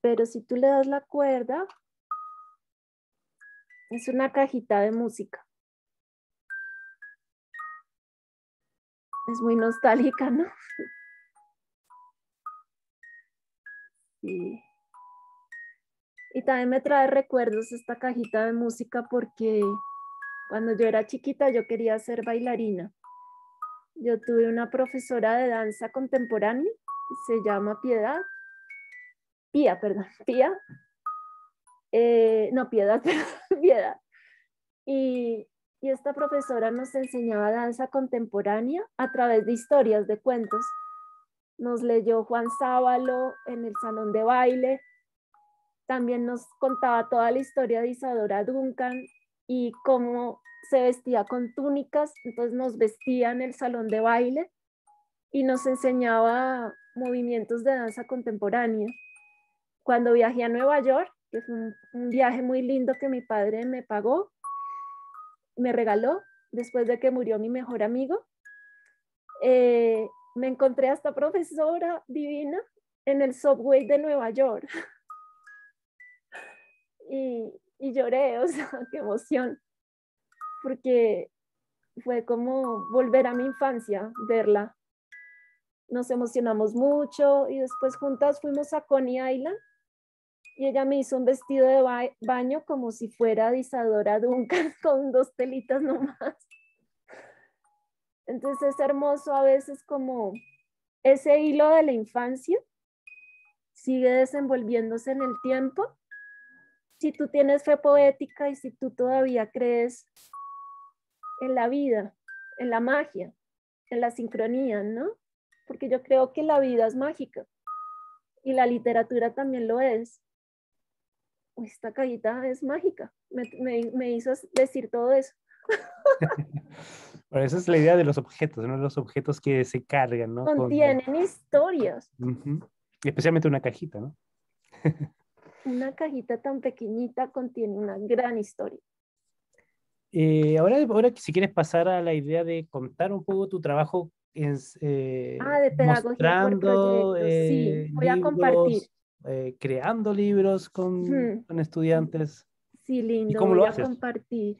pero si tú le das la cuerda, es una cajita de música. Es muy nostálgica, ¿no? Y, también me trae recuerdos esta cajita de música porque cuando yo era chiquita yo quería ser bailarina. Yo tuve una profesora de danza contemporánea que se llama Piedad. Pía, perdón, Pía. Eh, no, Piedad, Piedad. Y, y esta profesora nos enseñaba danza contemporánea a través de historias, de cuentos nos leyó Juan Sábalo en el salón de baile, también nos contaba toda la historia de Isadora Duncan y cómo se vestía con túnicas, entonces nos vestía en el salón de baile y nos enseñaba movimientos de danza contemporánea. Cuando viajé a Nueva York, que fue un, viaje muy lindo que mi padre me pagó, me regaló después de que murió mi mejor amigo, eh, me encontré a esta profesora divina en el subway de Nueva York. Y, y lloré, o sea, qué emoción, porque fue como volver a mi infancia, verla. Nos emocionamos mucho y después juntas fuimos a Coney Island y ella me hizo un vestido de baño como si fuera de Duncan con dos telitas nomás. Entonces es hermoso a veces como ese hilo de la infancia sigue desenvolviéndose en el tiempo. Si tú tienes fe poética y si tú todavía crees en la vida, en la magia, en la sincronía, ¿no? Porque yo creo que la vida es mágica y la literatura también lo es. esta cajita es mágica, me, me, me hizo decir todo eso.
esa es la idea de los objetos, ¿no? Los objetos que se cargan, ¿no? Contienen
historias.
Especialmente una cajita, ¿no?
una cajita tan pequeñita contiene una gran historia.
Eh, ahora, ahora, si quieres pasar a la idea de contar un poco tu trabajo en, eh, ah, de pedagogía mostrando, sí, eh, voy a compartir. creando libros con, con, estudiantes.
Sí, lindo. ¿Y cómo lo a haces? compartir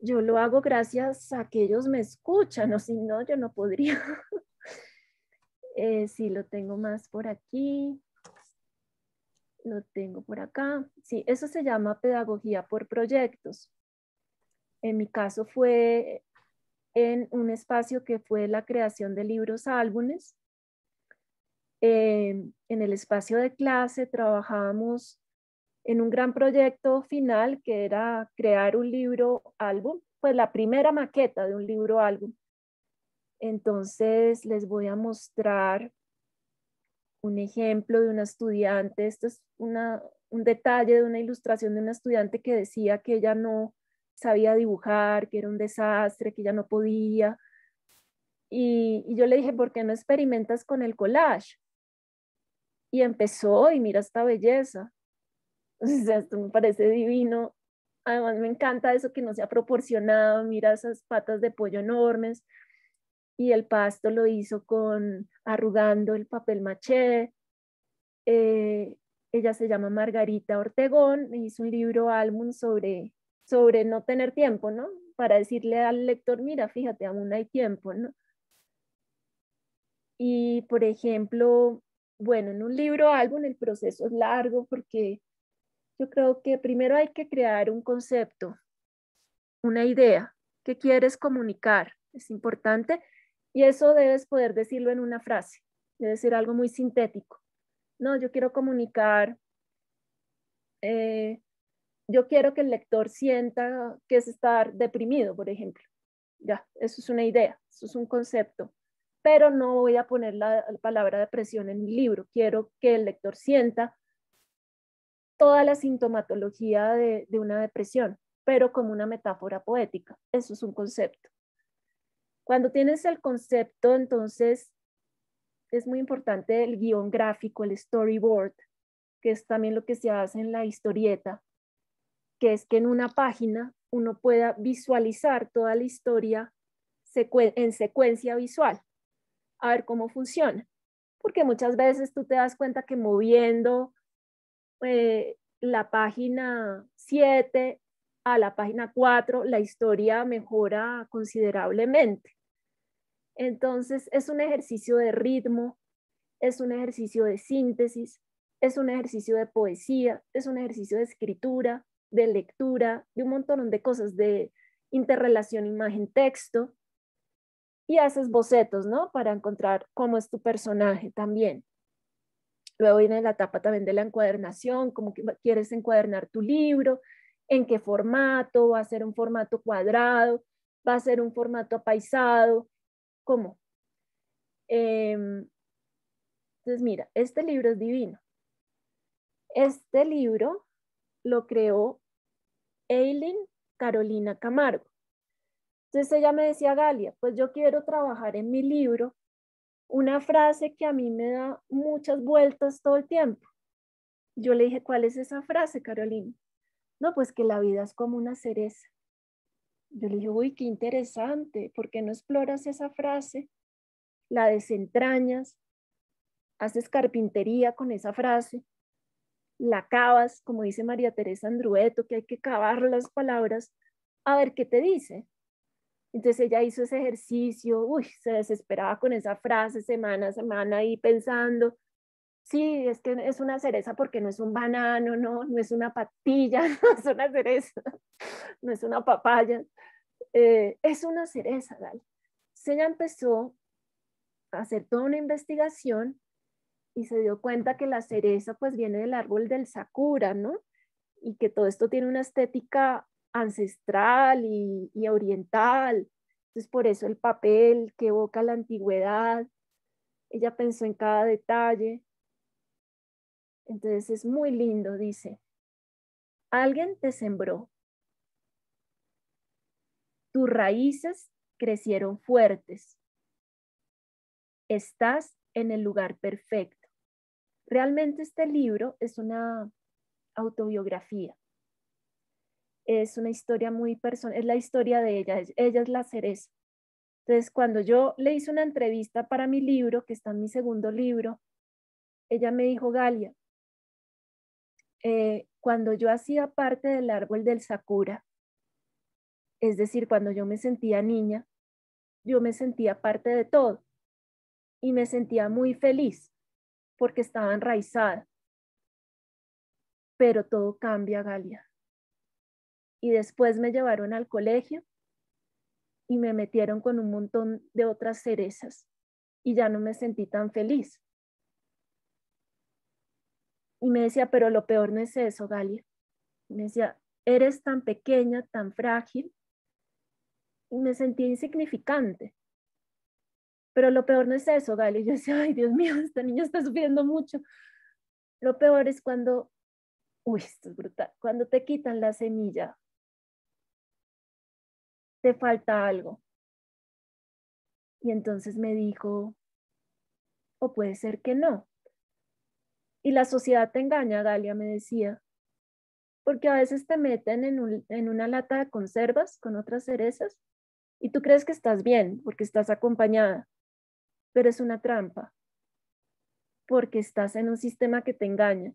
yo lo hago gracias a que ellos me escuchan, o si no, yo no podría. eh, sí, lo tengo más por aquí. Lo tengo por acá. Sí, eso se llama pedagogía por proyectos. En mi caso fue en un espacio que fue la creación de libros álbumes. Eh, en el espacio de clase trabajábamos en un gran proyecto final que era crear un libro álbum, pues la primera maqueta de un libro álbum. Entonces les voy a mostrar un ejemplo de una estudiante. Esto es un detalle de una ilustración de una estudiante que decía que ella no sabía dibujar, que era un desastre, que ella no podía. Y, y yo le dije, ¿por qué no experimentas con el collage? Y empezó y mira esta belleza. esto me parece divino. Además, me encanta eso que no ha proporcionado. Mira esas patas de pollo enormes. Y el pasto lo hizo con arrugando el papel maché. Eh, ella se llama Margarita Ortegón. Hizo un libro álbum sobre, sobre no tener tiempo, ¿no? Para decirle al lector, mira, fíjate, aún hay tiempo, ¿no? Y, por ejemplo, bueno, en un libro álbum el proceso es largo porque yo creo que primero hay que crear un concepto, una idea que quieres comunicar, es importante, y eso debes poder decirlo en una frase, debe ser algo muy sintético. No, yo quiero comunicar, eh, yo quiero que el lector sienta que es estar deprimido, por ejemplo. Ya, eso es una idea, eso es un concepto, pero no voy a poner la palabra depresión en mi libro, quiero que el lector sienta toda la sintomatología de, una depresión, pero como una metáfora poética. Eso es un concepto. Cuando tienes el concepto, entonces es muy importante el guión gráfico, el storyboard, que es también lo que se hace en la historieta, que es que en una página uno pueda visualizar toda la historia en secuencia visual, a ver cómo funciona. Porque muchas veces tú te das cuenta que moviendo eh, la página 7 a la página 4, la historia mejora considerablemente. Entonces, es un ejercicio de ritmo, es un ejercicio de síntesis, es un ejercicio de poesía, es un ejercicio de escritura, de lectura, de un montón de cosas, de interrelación imagen-texto. Y haces bocetos, ¿no? Para encontrar cómo es tu personaje también. Luego viene la etapa también de la encuadernación, cómo quieres encuadernar tu libro, en qué formato, va a ser un formato cuadrado, va a ser un formato apaisado, cómo. Em, entonces, mira, este libro es divino. Este libro lo creó Eileen Carolina Camargo. Entonces ella me decía, Galia, pues yo quiero trabajar en mi libro una frase que a mí me da muchas vueltas todo el tiempo. Yo le dije, ¿cuál es esa frase, Carolina? No, pues que la vida es como una cereza. Yo le dije, uy, qué interesante, ¿por qué no exploras esa frase? La desentrañas, haces carpintería con esa frase, la cavas, como dice María Teresa Andrueto, que hay que cavar las palabras, a ver qué te dice. Entonces ella hizo ese ejercicio, uy, se desesperaba con esa frase semana a semana y pensando, sí, es que es una cereza porque no es un banano, no, no es una patilla, no es una cereza, no es una papaya, eh, es una cereza, dale. Se ella empezó a hacer toda una investigación y se dio cuenta que la cereza pues viene del árbol del sakura, ¿no? Y que todo esto tiene una estética ancestral y, oriental. Entonces, por eso el papel que evoca la antigüedad. Ella pensó en cada detalle. Entonces, es muy lindo, dice. Alguien te sembró. Tus raíces crecieron fuertes. Estás en el lugar perfecto. Realmente este libro es una autobiografía es una historia muy personal, es la historia de ella, ella es la cereza. Entonces, cuando yo le hice una entrevista para mi libro, que está en mi segundo libro, ella me dijo, Galia, eh, cuando yo hacía parte del árbol del Sakura, es decir, cuando yo me sentía niña, yo me sentía parte de todo y me sentía muy feliz porque estaba enraizada. Pero todo cambia, Galia y después me llevaron al colegio y me metieron con un montón de otras cerezas y ya no me sentí tan feliz. Y me decía, pero lo peor no es eso, Galia. me decía, eres tan pequeña, tan frágil. Y me sentí insignificante. Pero lo peor no es eso, Galia. yo decía, ay, Dios mío, esta niña está sufriendo mucho. Lo peor es cuando, uy, esto es brutal, cuando te quitan la semilla te falta algo. Y entonces me dijo, o puede ser que no. Y la sociedad te engaña, Dalia me decía, porque a veces te meten en, en una lata de conservas con otras cerezas y tú crees que estás bien porque estás acompañada, pero es una trampa, porque estás en un sistema que te engaña.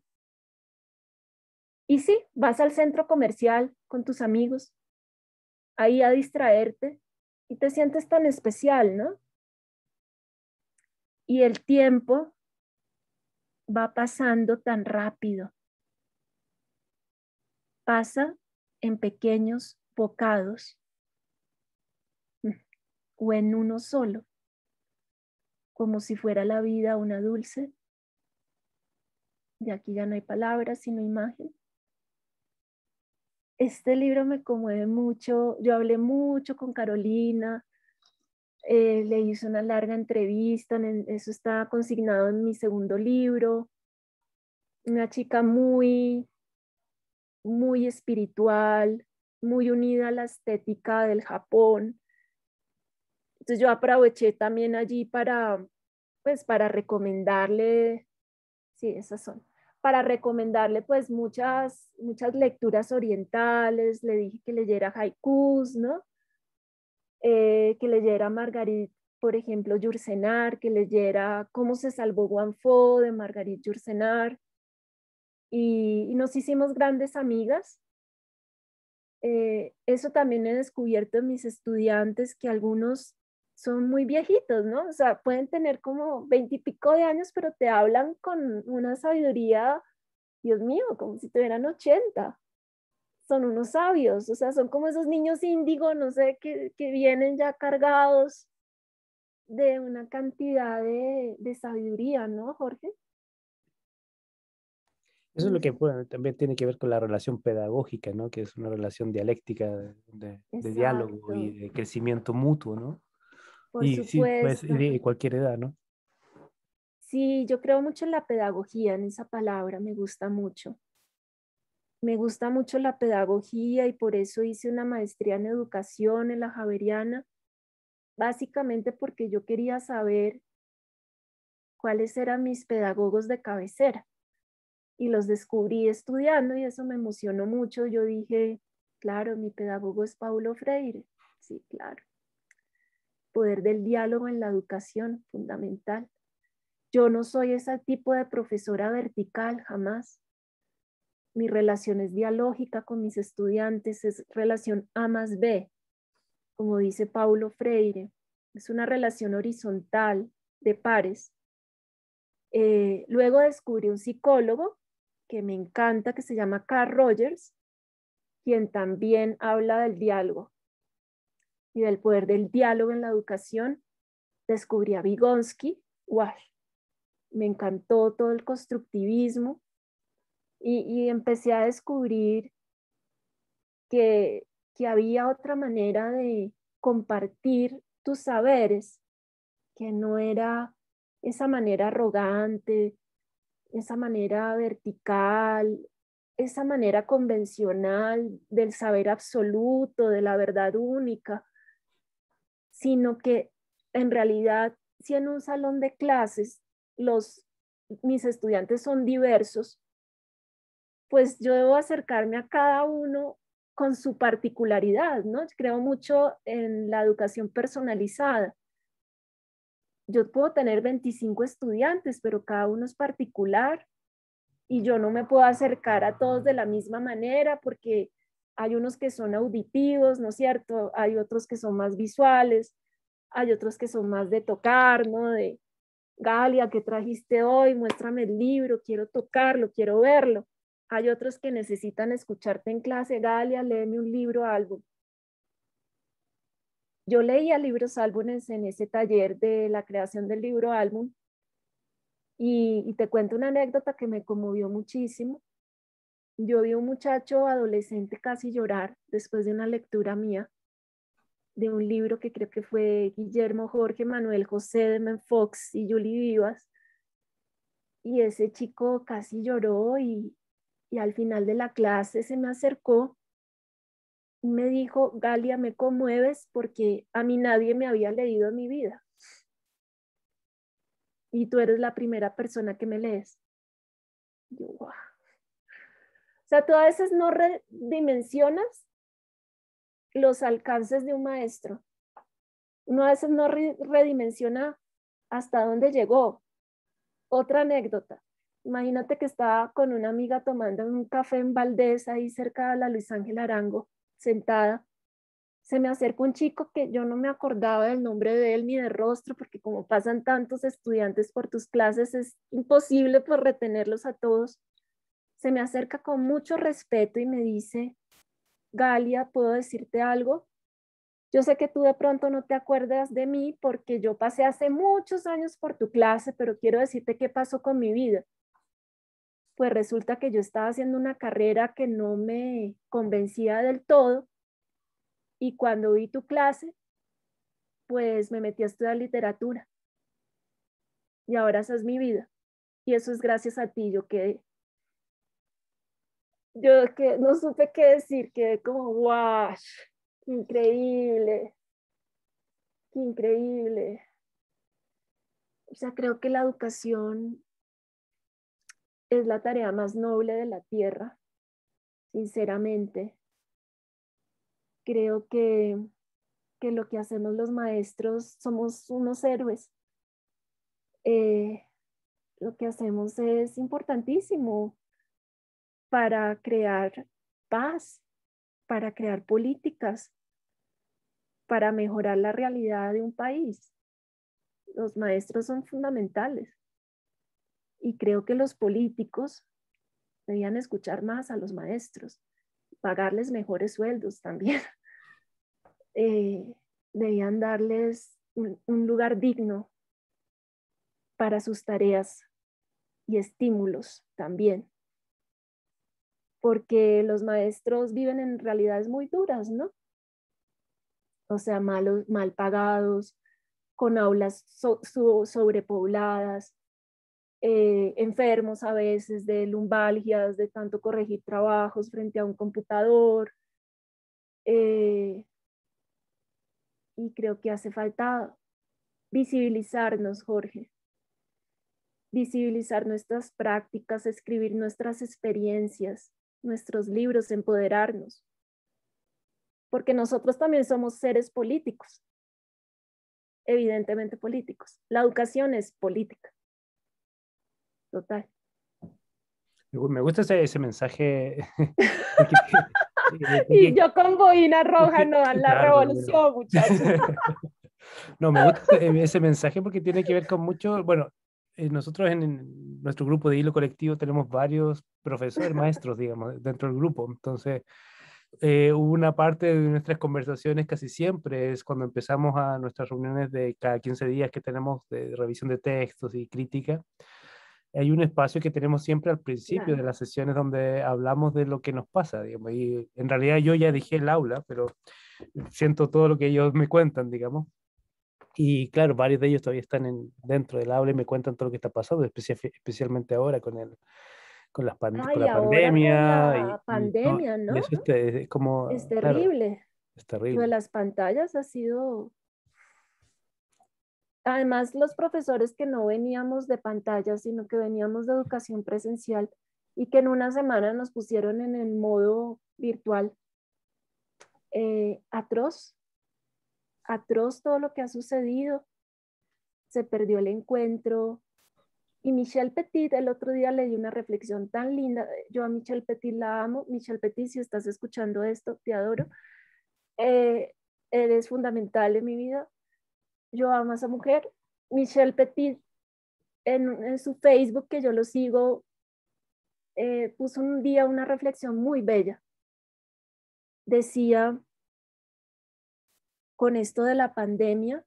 Y sí, vas al centro comercial con tus amigos ahí a distraerte y te sientes tan especial, ¿no? Y el tiempo va pasando tan rápido. Pasa en pequeños bocados mm, o en uno solo, como si fuera la vida una dulce. Y aquí ya no hay palabras, sino imagen este libro me conmueve mucho. Yo hablé mucho con Carolina, eh, le hice una larga entrevista, eso está consignado en mi segundo libro. Una chica muy, muy espiritual, muy unida a la estética del Japón. Entonces yo aproveché también allí para, pues, para recomendarle, sí, esas son para recomendarle pues muchas, muchas lecturas orientales, le dije que leyera haikus, ¿no? Eh, que leyera Margarit, por ejemplo, Yursenar, que leyera Cómo se salvó Guanfo de Margarit Yursenar, Y, nos hicimos grandes amigas. Eh, eso también he descubierto en mis estudiantes que algunos son muy viejitos, ¿no? O sea, pueden tener como veintipico de años, pero te hablan con una sabiduría, Dios mío, como si tuvieran ochenta. Son unos sabios, o sea, son como esos niños índigo, no sé, que, que vienen ya cargados de una cantidad de, sabiduría, ¿no, Jorge?
Eso es lo que también tiene que ver con la relación pedagógica, ¿no? Que es una relación dialéctica de, de diálogo y de crecimiento mutuo, ¿no?
Por pues, supuesto.
cualquier edad, ¿no?
Sí, yo creo mucho en la pedagogía, en esa palabra, me gusta mucho. Me gusta mucho la pedagogía y por eso hice una maestría en educación en la Javeriana, básicamente porque yo quería saber cuáles eran mis pedagogos de cabecera. Y los descubrí estudiando y eso me emocionó mucho. Yo dije, claro, mi pedagogo es Paulo Freire. Sí, claro poder del diálogo en la educación, fundamental. Yo no soy ese tipo de profesora vertical, jamás. Mi relación es dialógica con mis estudiantes, es relación A más B, como dice Paulo Freire. Es una relación horizontal de pares. Eh, luego descubrí un psicólogo que me encanta, que se llama Carl Rogers, quien también habla del diálogo y del poder del diálogo en la educación, descubrí a Vygotsky, wow, me encantó todo el constructivismo y, empecé a descubrir que, que había otra manera de compartir tus saberes, que no era esa manera arrogante, esa manera vertical, esa manera convencional del saber absoluto, de la verdad única, sino que en realidad si en un salón de clases los mis estudiantes son diversos, pues yo debo acercarme a cada uno con su particularidad, ¿no? Creo mucho en la educación personalizada. Yo puedo tener 25 estudiantes, pero cada uno es particular y yo no me puedo acercar a todos de la misma manera porque hay unos que son auditivos, ¿no es cierto? Hay otros que son más visuales, hay otros que son más de tocar, ¿no? De Galia, ¿qué trajiste hoy? Muéstrame el libro, quiero tocarlo, quiero verlo. Hay otros que necesitan escucharte en clase, Galia, léeme un libro, álbum. Yo leía libros álbumes en ese taller de la creación del libro álbum y te cuento una anécdota que me conmovió muchísimo yo vi un muchacho adolescente casi llorar después de una lectura mía de un libro que creo que fue Guillermo Jorge Manuel José de Menfox y Julie Vivas. Y ese chico casi lloró y, al final de la clase se me acercó y me dijo, Galia, me conmueves porque a mí nadie me había leído en mi vida. Y tú eres la primera persona que me lees. yo, sea, tú a veces no redimensionas los alcances de un maestro. Uno a veces no redimensiona hasta dónde llegó. Otra anécdota. Imagínate que estaba con una amiga tomando un café en Valdés, ahí cerca de la Luis Ángel Arango, sentada. Se me acerca un chico que yo no me acordaba del nombre de él ni de rostro, porque como pasan tantos estudiantes por tus clases, es imposible por retenerlos a todos se me acerca con mucho respeto y me dice, Galia, ¿puedo decirte algo? Yo sé que tú de pronto no te acuerdas de mí porque yo pasé hace muchos años por tu clase, pero quiero decirte qué pasó con mi vida. Pues resulta que yo estaba haciendo una carrera que no me convencía del todo y cuando vi tu clase, pues me metí a estudiar literatura. Y ahora esa es mi vida. Y eso es gracias a ti, yo quedé yo que no supe qué decir, quedé como, wow, increíble, increíble. O sea, creo que la educación es la tarea más noble de la tierra, sinceramente. Creo que, que lo que hacemos los maestros somos unos héroes. Eh, lo que hacemos es importantísimo para crear paz, para crear políticas, para mejorar la realidad de un país. Los maestros son fundamentales y creo que los políticos debían escuchar más a los maestros, pagarles mejores sueldos también. Eh, debían darles un lugar digno para sus tareas y estímulos también porque los maestros viven en realidades muy duras, ¿no? O sea, mal pagados, con aulas sobrepobladas, eh, enfermos a veces de lumbalgias, de tanto corregir trabajos frente a un computador. Eh, y creo que hace falta visibilizarnos, Jorge, visibilizar nuestras prácticas, escribir nuestras experiencias, nuestros libros, empoderarnos, porque nosotros también somos seres políticos, evidentemente políticos. La educación es política, total.
Me gusta ese, mensaje. y yo
con boina roja, no, a la revolución, muchachos.
no, me gusta ese mensaje porque tiene que ver con mucho, bueno, eh, nosotros en, nuestro grupo de hilo colectivo tenemos varios profesores, maestros, digamos, dentro del grupo. Entonces, eh, una parte de nuestras conversaciones casi siempre es cuando empezamos a nuestras reuniones de cada 15 días que tenemos de revisión de textos y crítica. Hay un espacio que tenemos siempre al principio de las sesiones donde hablamos de lo que nos pasa, digamos. Y en realidad yo ya dejé el aula, pero siento todo lo que ellos me cuentan, digamos. Y claro, varios de ellos todavía están en, dentro del aula y me cuentan todo lo que está pasando, especialmente ahora con, el, con, las la pandemia. pandemia, ¿no? es, como, es terrible.
es terrible. las pantallas ha sido... Además, los profesores que no veníamos de pantallas, sino que veníamos de educación presencial y que en una semana nos pusieron en el modo virtual eh, atroz, atroz todo lo que ha sucedido. Se perdió el encuentro. Y Michelle Petit, el otro día le di una reflexión tan linda. Yo a Michelle Petit la amo. Michelle Petit, si estás escuchando esto, te adoro. Eh, eres fundamental en mi vida. Yo amo a esa mujer. Michelle Petit, en, su Facebook, que yo lo sigo, eh, puso un día una reflexión muy bella. Decía, con esto de la pandemia,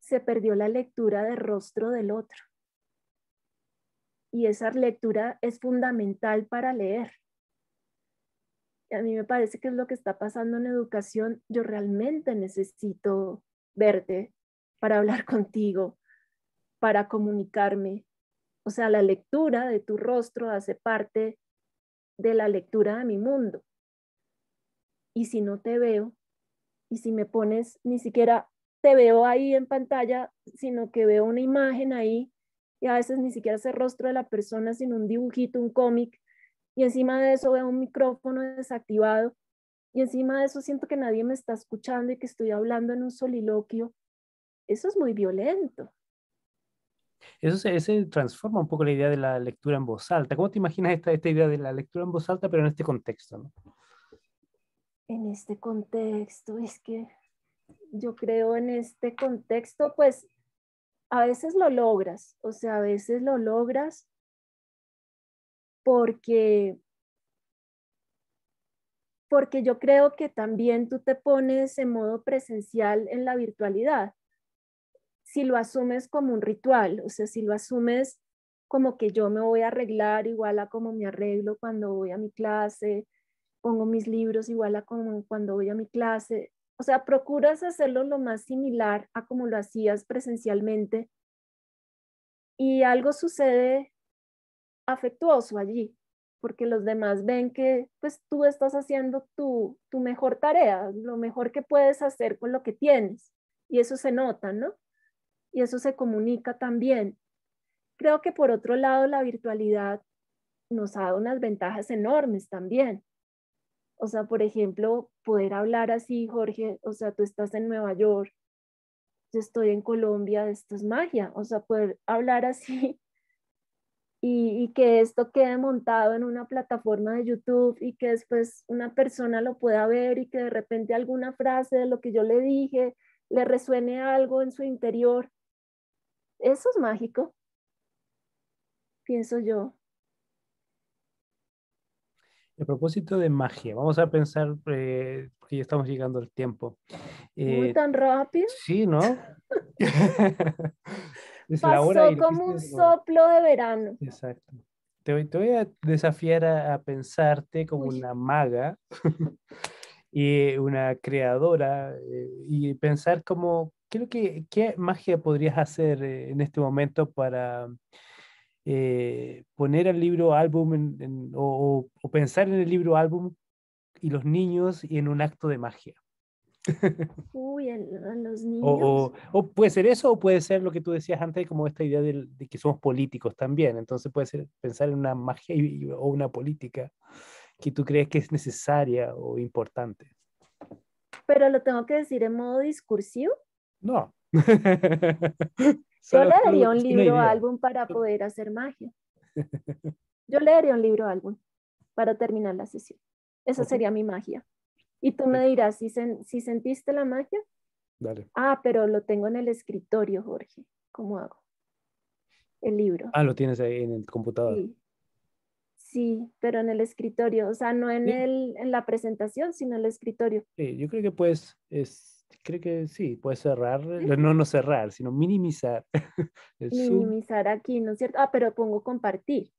se perdió la lectura del rostro del otro. Y esa lectura es fundamental para leer. a mí me parece que es lo que está pasando en educación. Yo realmente necesito verte para hablar contigo, para comunicarme. O sea, la lectura de tu rostro hace parte de la lectura de mi mundo. Y si no te veo, y si me pones, ni siquiera te veo ahí en pantalla, sino que veo una imagen ahí y a veces ni siquiera es rostro de la persona, sino un dibujito, un cómic, y encima de eso veo un micrófono desactivado, y encima de eso siento que nadie me está escuchando y que estoy hablando en un soliloquio, eso es muy violento.
Eso se, transforma un poco la idea de la lectura en voz alta. ¿Cómo te imaginas esta, esta idea de la lectura en voz alta, pero en este contexto? ¿no?
en este contexto, es que yo creo en este contexto, pues a veces lo logras, o sea, a veces lo logras porque porque yo creo que también tú te pones en modo presencial en la virtualidad. Si lo asumes como un ritual, o sea, si lo asumes como que yo me voy a arreglar igual a como me arreglo cuando voy a mi clase, pongo mis libros igual a como cuando voy a mi clase. O sea, procuras hacerlo lo más similar a como lo hacías presencialmente. Y algo sucede afectuoso allí, porque los demás ven que pues tú estás haciendo tu, tu mejor tarea, lo mejor que puedes hacer con lo que tienes. Y eso se nota, ¿no? Y eso se comunica también. Creo que por otro lado la virtualidad nos ha dado unas ventajas enormes también. O sea, por ejemplo, poder hablar así, Jorge, o sea, tú estás en Nueva York, yo estoy en Colombia, esto es magia, o sea, poder hablar así y, que esto quede montado en una plataforma de YouTube y que después una persona lo pueda ver y que de repente alguna frase de lo que yo le dije le resuene algo en su interior. Eso es mágico, pienso yo
a propósito de magia, vamos a pensar, eh, ya estamos llegando al tiempo. Muy eh, tan rápido. Sí, ¿no? Pasó como un
soplo de verano.
Exacto. Te, voy a desafiar a, pensarte como una maga y una creadora eh, y pensar como, creo ¿qué magia podrías hacer eh, en este momento para eh, poner el libro álbum o, pensar en el libro álbum y los niños y en un acto de magia.
Uy, a, los niños.
O, puede ser eso, o puede ser lo que tú decías antes, como esta idea de, que somos políticos también. Entonces puede ser pensar en una magia o una política que tú crees que es necesaria o importante.
¿Pero lo tengo que decir en modo discursivo?
No. Yo leería un libro álbum
para poder hacer magia. Yo leería un libro álbum para terminar la sesión. Esa sería mi magia. Y tú me dirás si, si sentiste la magia. Dale. Ah, pero lo tengo en el escritorio, Jorge. ¿Cómo hago? El libro.
Ah, lo tienes ahí en el computador.
Sí. pero en el escritorio, o sea, no en, el, en la presentación, sino en el escritorio.
Sí, yo creo que puedes es creo que sí, puede cerrar, eh, no, no cerrar, sino minimizar. minimizar
aquí, ¿no es cierto? Ah, pero pongo compartir.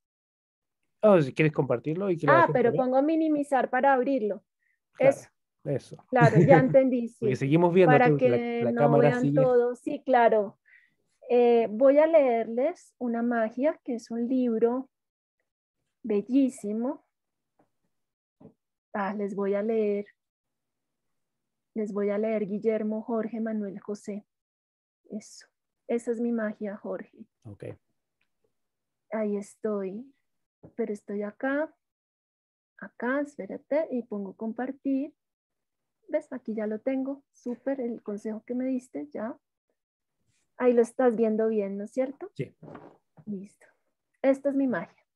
Oh, si quieres compartirlo y que Ah, pero pongo
minimizar para abrirlo. eso.
Eso. Claro, ya entendí. seguimos viendo para que no vean todos
Sí, claro. Eh, voy a leerles Una magia, que es un libro bellísimo. Ah, les voy a leer les voy a leer Guillermo, Jorge, Manuel, José. Eso. Esa es mi magia, Jorge. Ok. Ahí estoy. Pero estoy acá. Acá, espérate, y pongo compartir. ¿Ves? Aquí ya lo tengo. Súper, el consejo que me diste, ya. Ahí lo estás viendo bien, ¿no es cierto? Sí. Listo. Esta es mi magia.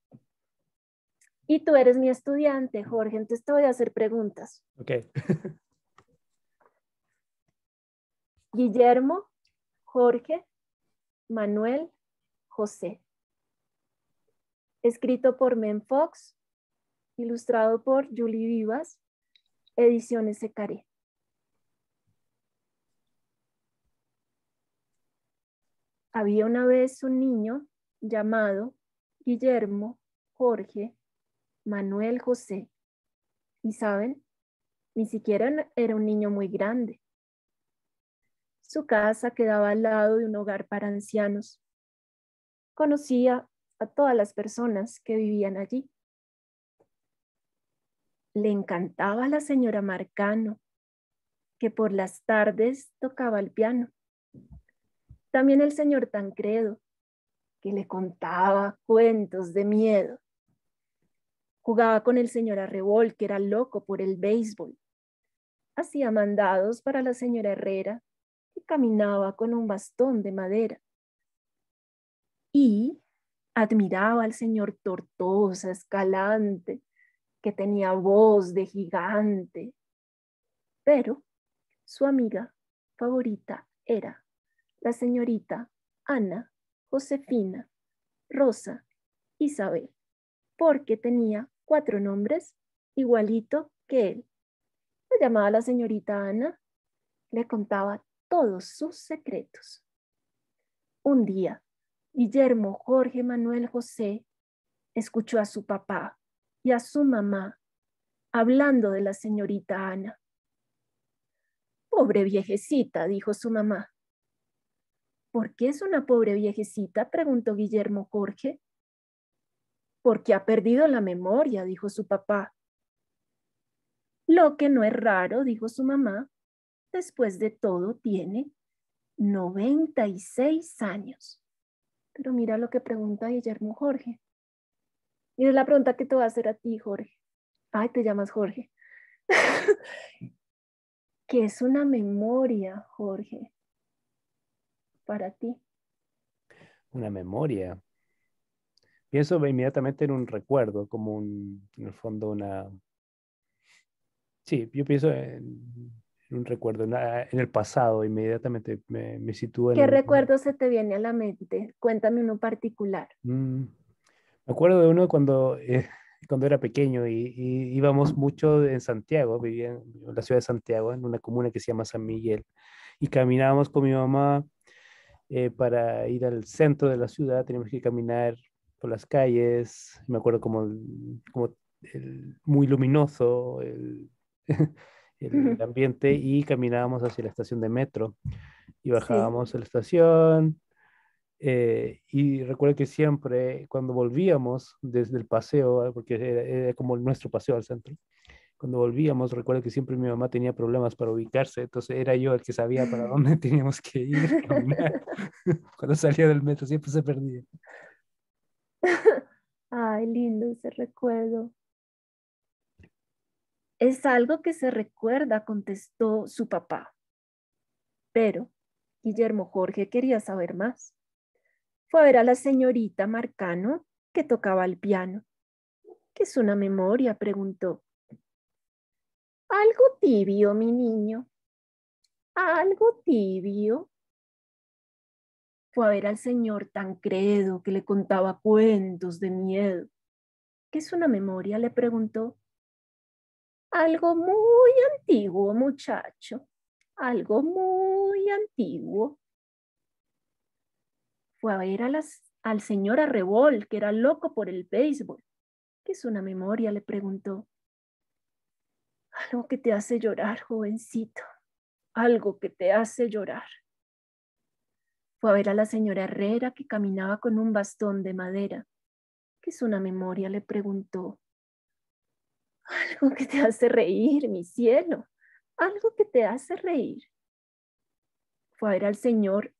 Y tú eres mi estudiante, Jorge, entonces te voy a hacer preguntas.
Ok.
Guillermo, Jorge, Manuel, José. Escrito por Men Fox, ilustrado por Julie Vivas, Ediciones Secaré. Había una vez un niño llamado Guillermo, Jorge, Manuel José. Y saben, ni siquiera era un niño muy grande. Su casa quedaba al lado de un hogar para ancianos. Conocía a todas las personas que vivían allí. Le encantaba la señora Marcano, que por las tardes tocaba el piano. También el señor Tancredo, que le contaba cuentos de miedo. Jugaba con el señor Arrebol, que era loco por el béisbol. Hacía mandados para la señora Herrera, y caminaba con un bastón de madera. Y admiraba al señor Tortosa Escalante, que tenía voz de gigante. Pero su amiga favorita era la señorita Ana Josefina Rosa Isabel, porque tenía cuatro nombres igualito que él. Le llamaba la señorita Ana, le contaba todos sus secretos. Un día, Guillermo Jorge Manuel José escuchó a su papá y a su mamá hablando de la señorita Ana. Pobre viejecita, dijo su mamá. ¿Por qué es una pobre viejecita? preguntó Guillermo Jorge. Porque ha perdido la memoria, dijo su papá. Lo que no es raro, dijo su mamá, después de todo, tiene 96 años. Pero mira lo que pregunta Guillermo Jorge. Y es la pregunta que te voy a hacer a ti, Jorge. Ay, te llamas Jorge. ¿Qué es una memoria, Jorge, para ti?
Una memoria. Pienso inmediatamente en un recuerdo, como un, en el fondo una... Sí, yo pienso en un recuerdo en el pasado, inmediatamente me, me sitúo en... ¿Qué
recuerdo se te viene a la mente? Cuéntame uno particular.
Mm, me acuerdo de uno cuando, eh, cuando era pequeño y, íbamos mucho en Santiago, vivía en la ciudad de Santiago, en una comuna que se llama San Miguel, y caminábamos con mi mamá eh, para ir al centro de la ciudad, teníamos que caminar por las calles, me acuerdo como, como muy luminoso, el... el, ambiente y caminábamos hacia la estación de metro y bajábamos a la estación. Eh, y recuerdo que siempre cuando volvíamos desde el paseo, porque era, era, como nuestro paseo al centro, cuando volvíamos recuerdo que siempre mi mamá tenía problemas para ubicarse, entonces era yo el que sabía para dónde teníamos que ir. cuando salía del metro siempre se perdía.
Ay, lindo ese recuerdo. Es algo que se recuerda, contestó su papá. Pero Guillermo Jorge quería saber más. Fue a ver a la señorita Marcano que tocaba el piano. ¿Qué es una memoria? preguntó. Algo tibio, mi niño. Algo tibio. Fue a ver al señor tan credo que le contaba cuentos de miedo. ¿Qué es una memoria? le preguntó algo muy antiguo, muchacho, algo muy antiguo. Fue a ver a al señor Arrebol, que era loco por el béisbol. Que es una memoria? le preguntó. Algo que te hace llorar, jovencito. Algo que te hace llorar. Fue a ver a la señora Herrera que caminaba con un bastón de madera. Que es una memoria? le preguntó. algo que te hace reír, mi cielo, algo que te hace reír. Fue a ver al señor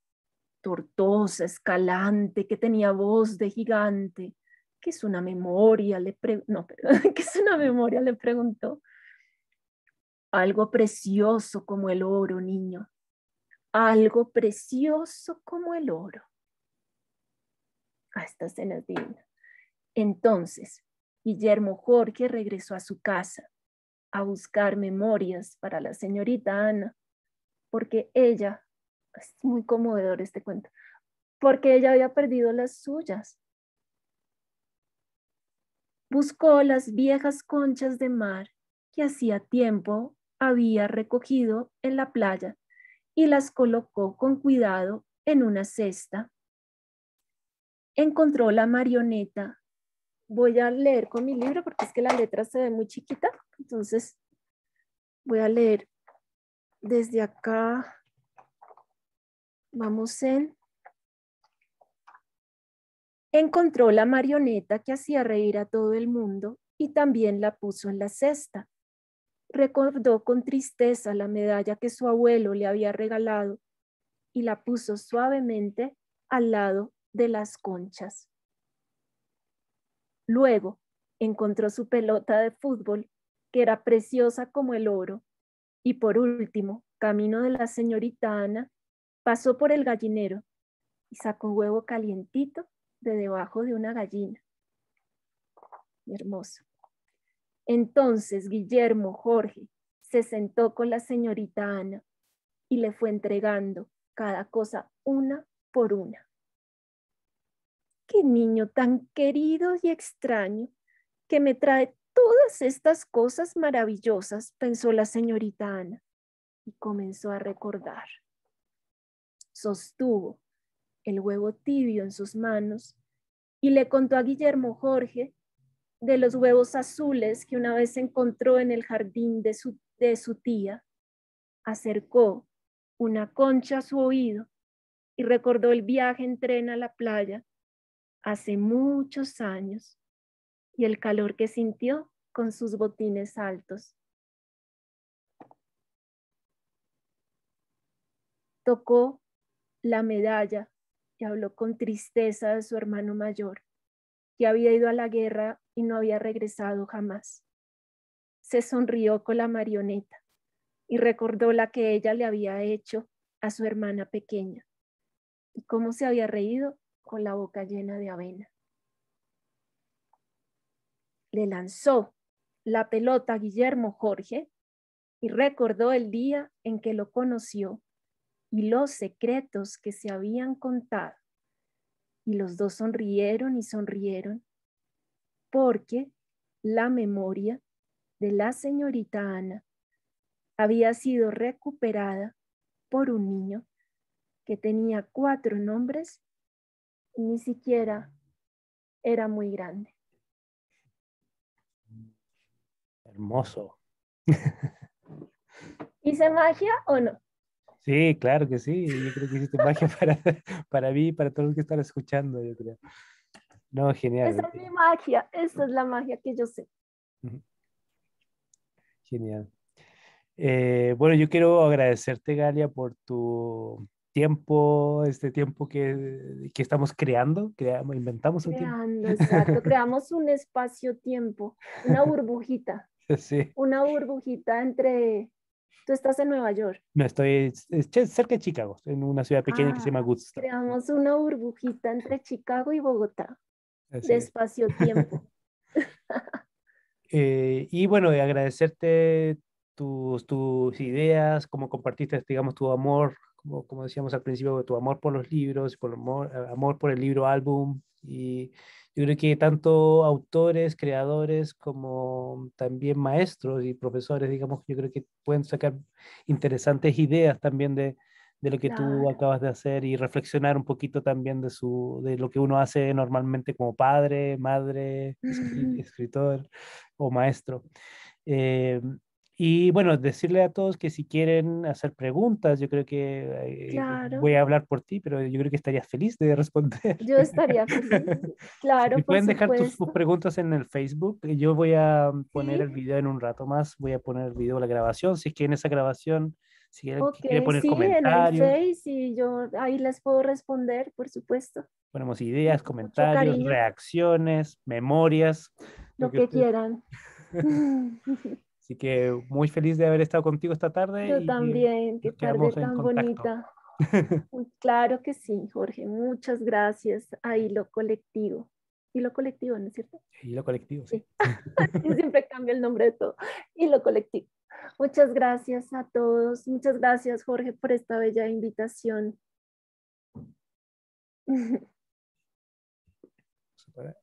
tortosa, escalante, que tenía voz de gigante, que es una memoria, le que es una memoria, le preguntó. Algo precioso como el oro, niño. Algo precioso como el oro. Ah, esta cena Entonces, Guillermo Jorge regresó a su casa a buscar memorias para la señorita Ana, porque ella, es muy conmovedor este cuento, porque ella había perdido las suyas. Buscó las viejas conchas de mar que hacía tiempo había recogido en la playa y las colocó con cuidado en una cesta. Encontró la marioneta voy a leer con mi libro porque es que la letra se ve muy chiquita. Entonces voy a leer desde acá. Vamos en... Encontró la marioneta que hacía reír a todo el mundo y también la puso en la cesta. Recordó con tristeza la medalla que su abuelo le había regalado y la puso suavemente al lado de las conchas. Luego encontró su pelota de fútbol, que era preciosa como el oro, y por último, camino de la señorita Ana, pasó por el gallinero y sacó un huevo calientito de debajo de una gallina. Hermoso. Entonces Guillermo Jorge se sentó con la señorita Ana y le fue entregando cada cosa una por una qué niño tan querido y extraño que me trae todas estas cosas maravillosas, pensó la señorita Ana y comenzó a recordar. Sostuvo el huevo tibio en sus manos y le contó a Guillermo Jorge de los huevos azules que una vez encontró en el jardín de su, de su tía. Acercó una concha a su oído y recordó el viaje en tren a la playa hace muchos años y el calor que sintió con sus botines altos. Tocó la medalla y habló con tristeza de su hermano mayor, que había ido a la guerra y no había regresado jamás. Se sonrió con la marioneta y recordó la que ella le había hecho a su hermana pequeña y cómo se había reído con la boca llena de avena. Le lanzó la pelota a Guillermo Jorge y recordó el día en que lo conoció y los secretos que se habían contado. Y los dos sonrieron y sonrieron porque la memoria de la señorita Ana había sido recuperada por un niño que tenía cuatro nombres ni siquiera era muy grande.
Hermoso.
¿Hice magia o no?
Sí, claro que sí. Yo creo que hiciste magia para, mí y para todos los que están escuchando, yo creo. No, genial. Esa es
mi magia, esa es la magia que yo sé.
Genial. Eh, bueno, yo quiero agradecerte, Galia, por tu tiempo, este tiempo que, que estamos creando, creamos, inventamos un tiempo. Exacto,
creamos un espacio-tiempo, una burbujita. Sí. Una burbujita entre... Tú estás en Nueva York.
No, estoy cerca de Chicago, en una ciudad pequeña que se llama gusta. Ah,
creamos una burbujita entre Chicago y Bogotá, espacio-tiempo.
Eh, y bueno, agradecerte tus, tus ideas, cómo compartiste, digamos, tu amor como, como decíamos al principio, tu amor por los libros, por el amor, eh, amor por el libro álbum. Y yo creo que tanto autores, creadores, como también maestros y profesores, digamos, yo creo que pueden sacar interesantes ideas también de, de lo que tú acabas de hacer y reflexionar un poquito también de, su, de lo que uno hace normalmente como padre, madre, mm. escritor o maestro. Eh, y bueno, decirle a todos que si quieren hacer preguntas, yo creo que eh, voy a hablar por ti, pero yo creo que estarías feliz de responder. Yo
estaría feliz, claro. pueden dejar tus,
preguntas en el Facebook. Eh, yo voy a mm, poner el video en un rato más. Voy a poner el video, la grabación. Si es que en esa grabación, si quieren, poner comentarios. sí, En
el Face y yo ahí les puedo responder, por supuesto.
Ponemos ideas, comentarios, reacciones, memorias. Lo, que quieran. que muy feliz de haber estado contigo esta tarde. Yo también, qué tarde tan bonita.
Mm, claro que sí, Jorge. Muchas gracias a Hilo Colectivo. y lo Colectivo, ¿no es cierto?
Hilo Colectivo, sí.
siempre cambia el nombre de todo. Hilo Colectivo. Muchas gracias a todos. Muchas gracias, Jorge, por esta bella invitación.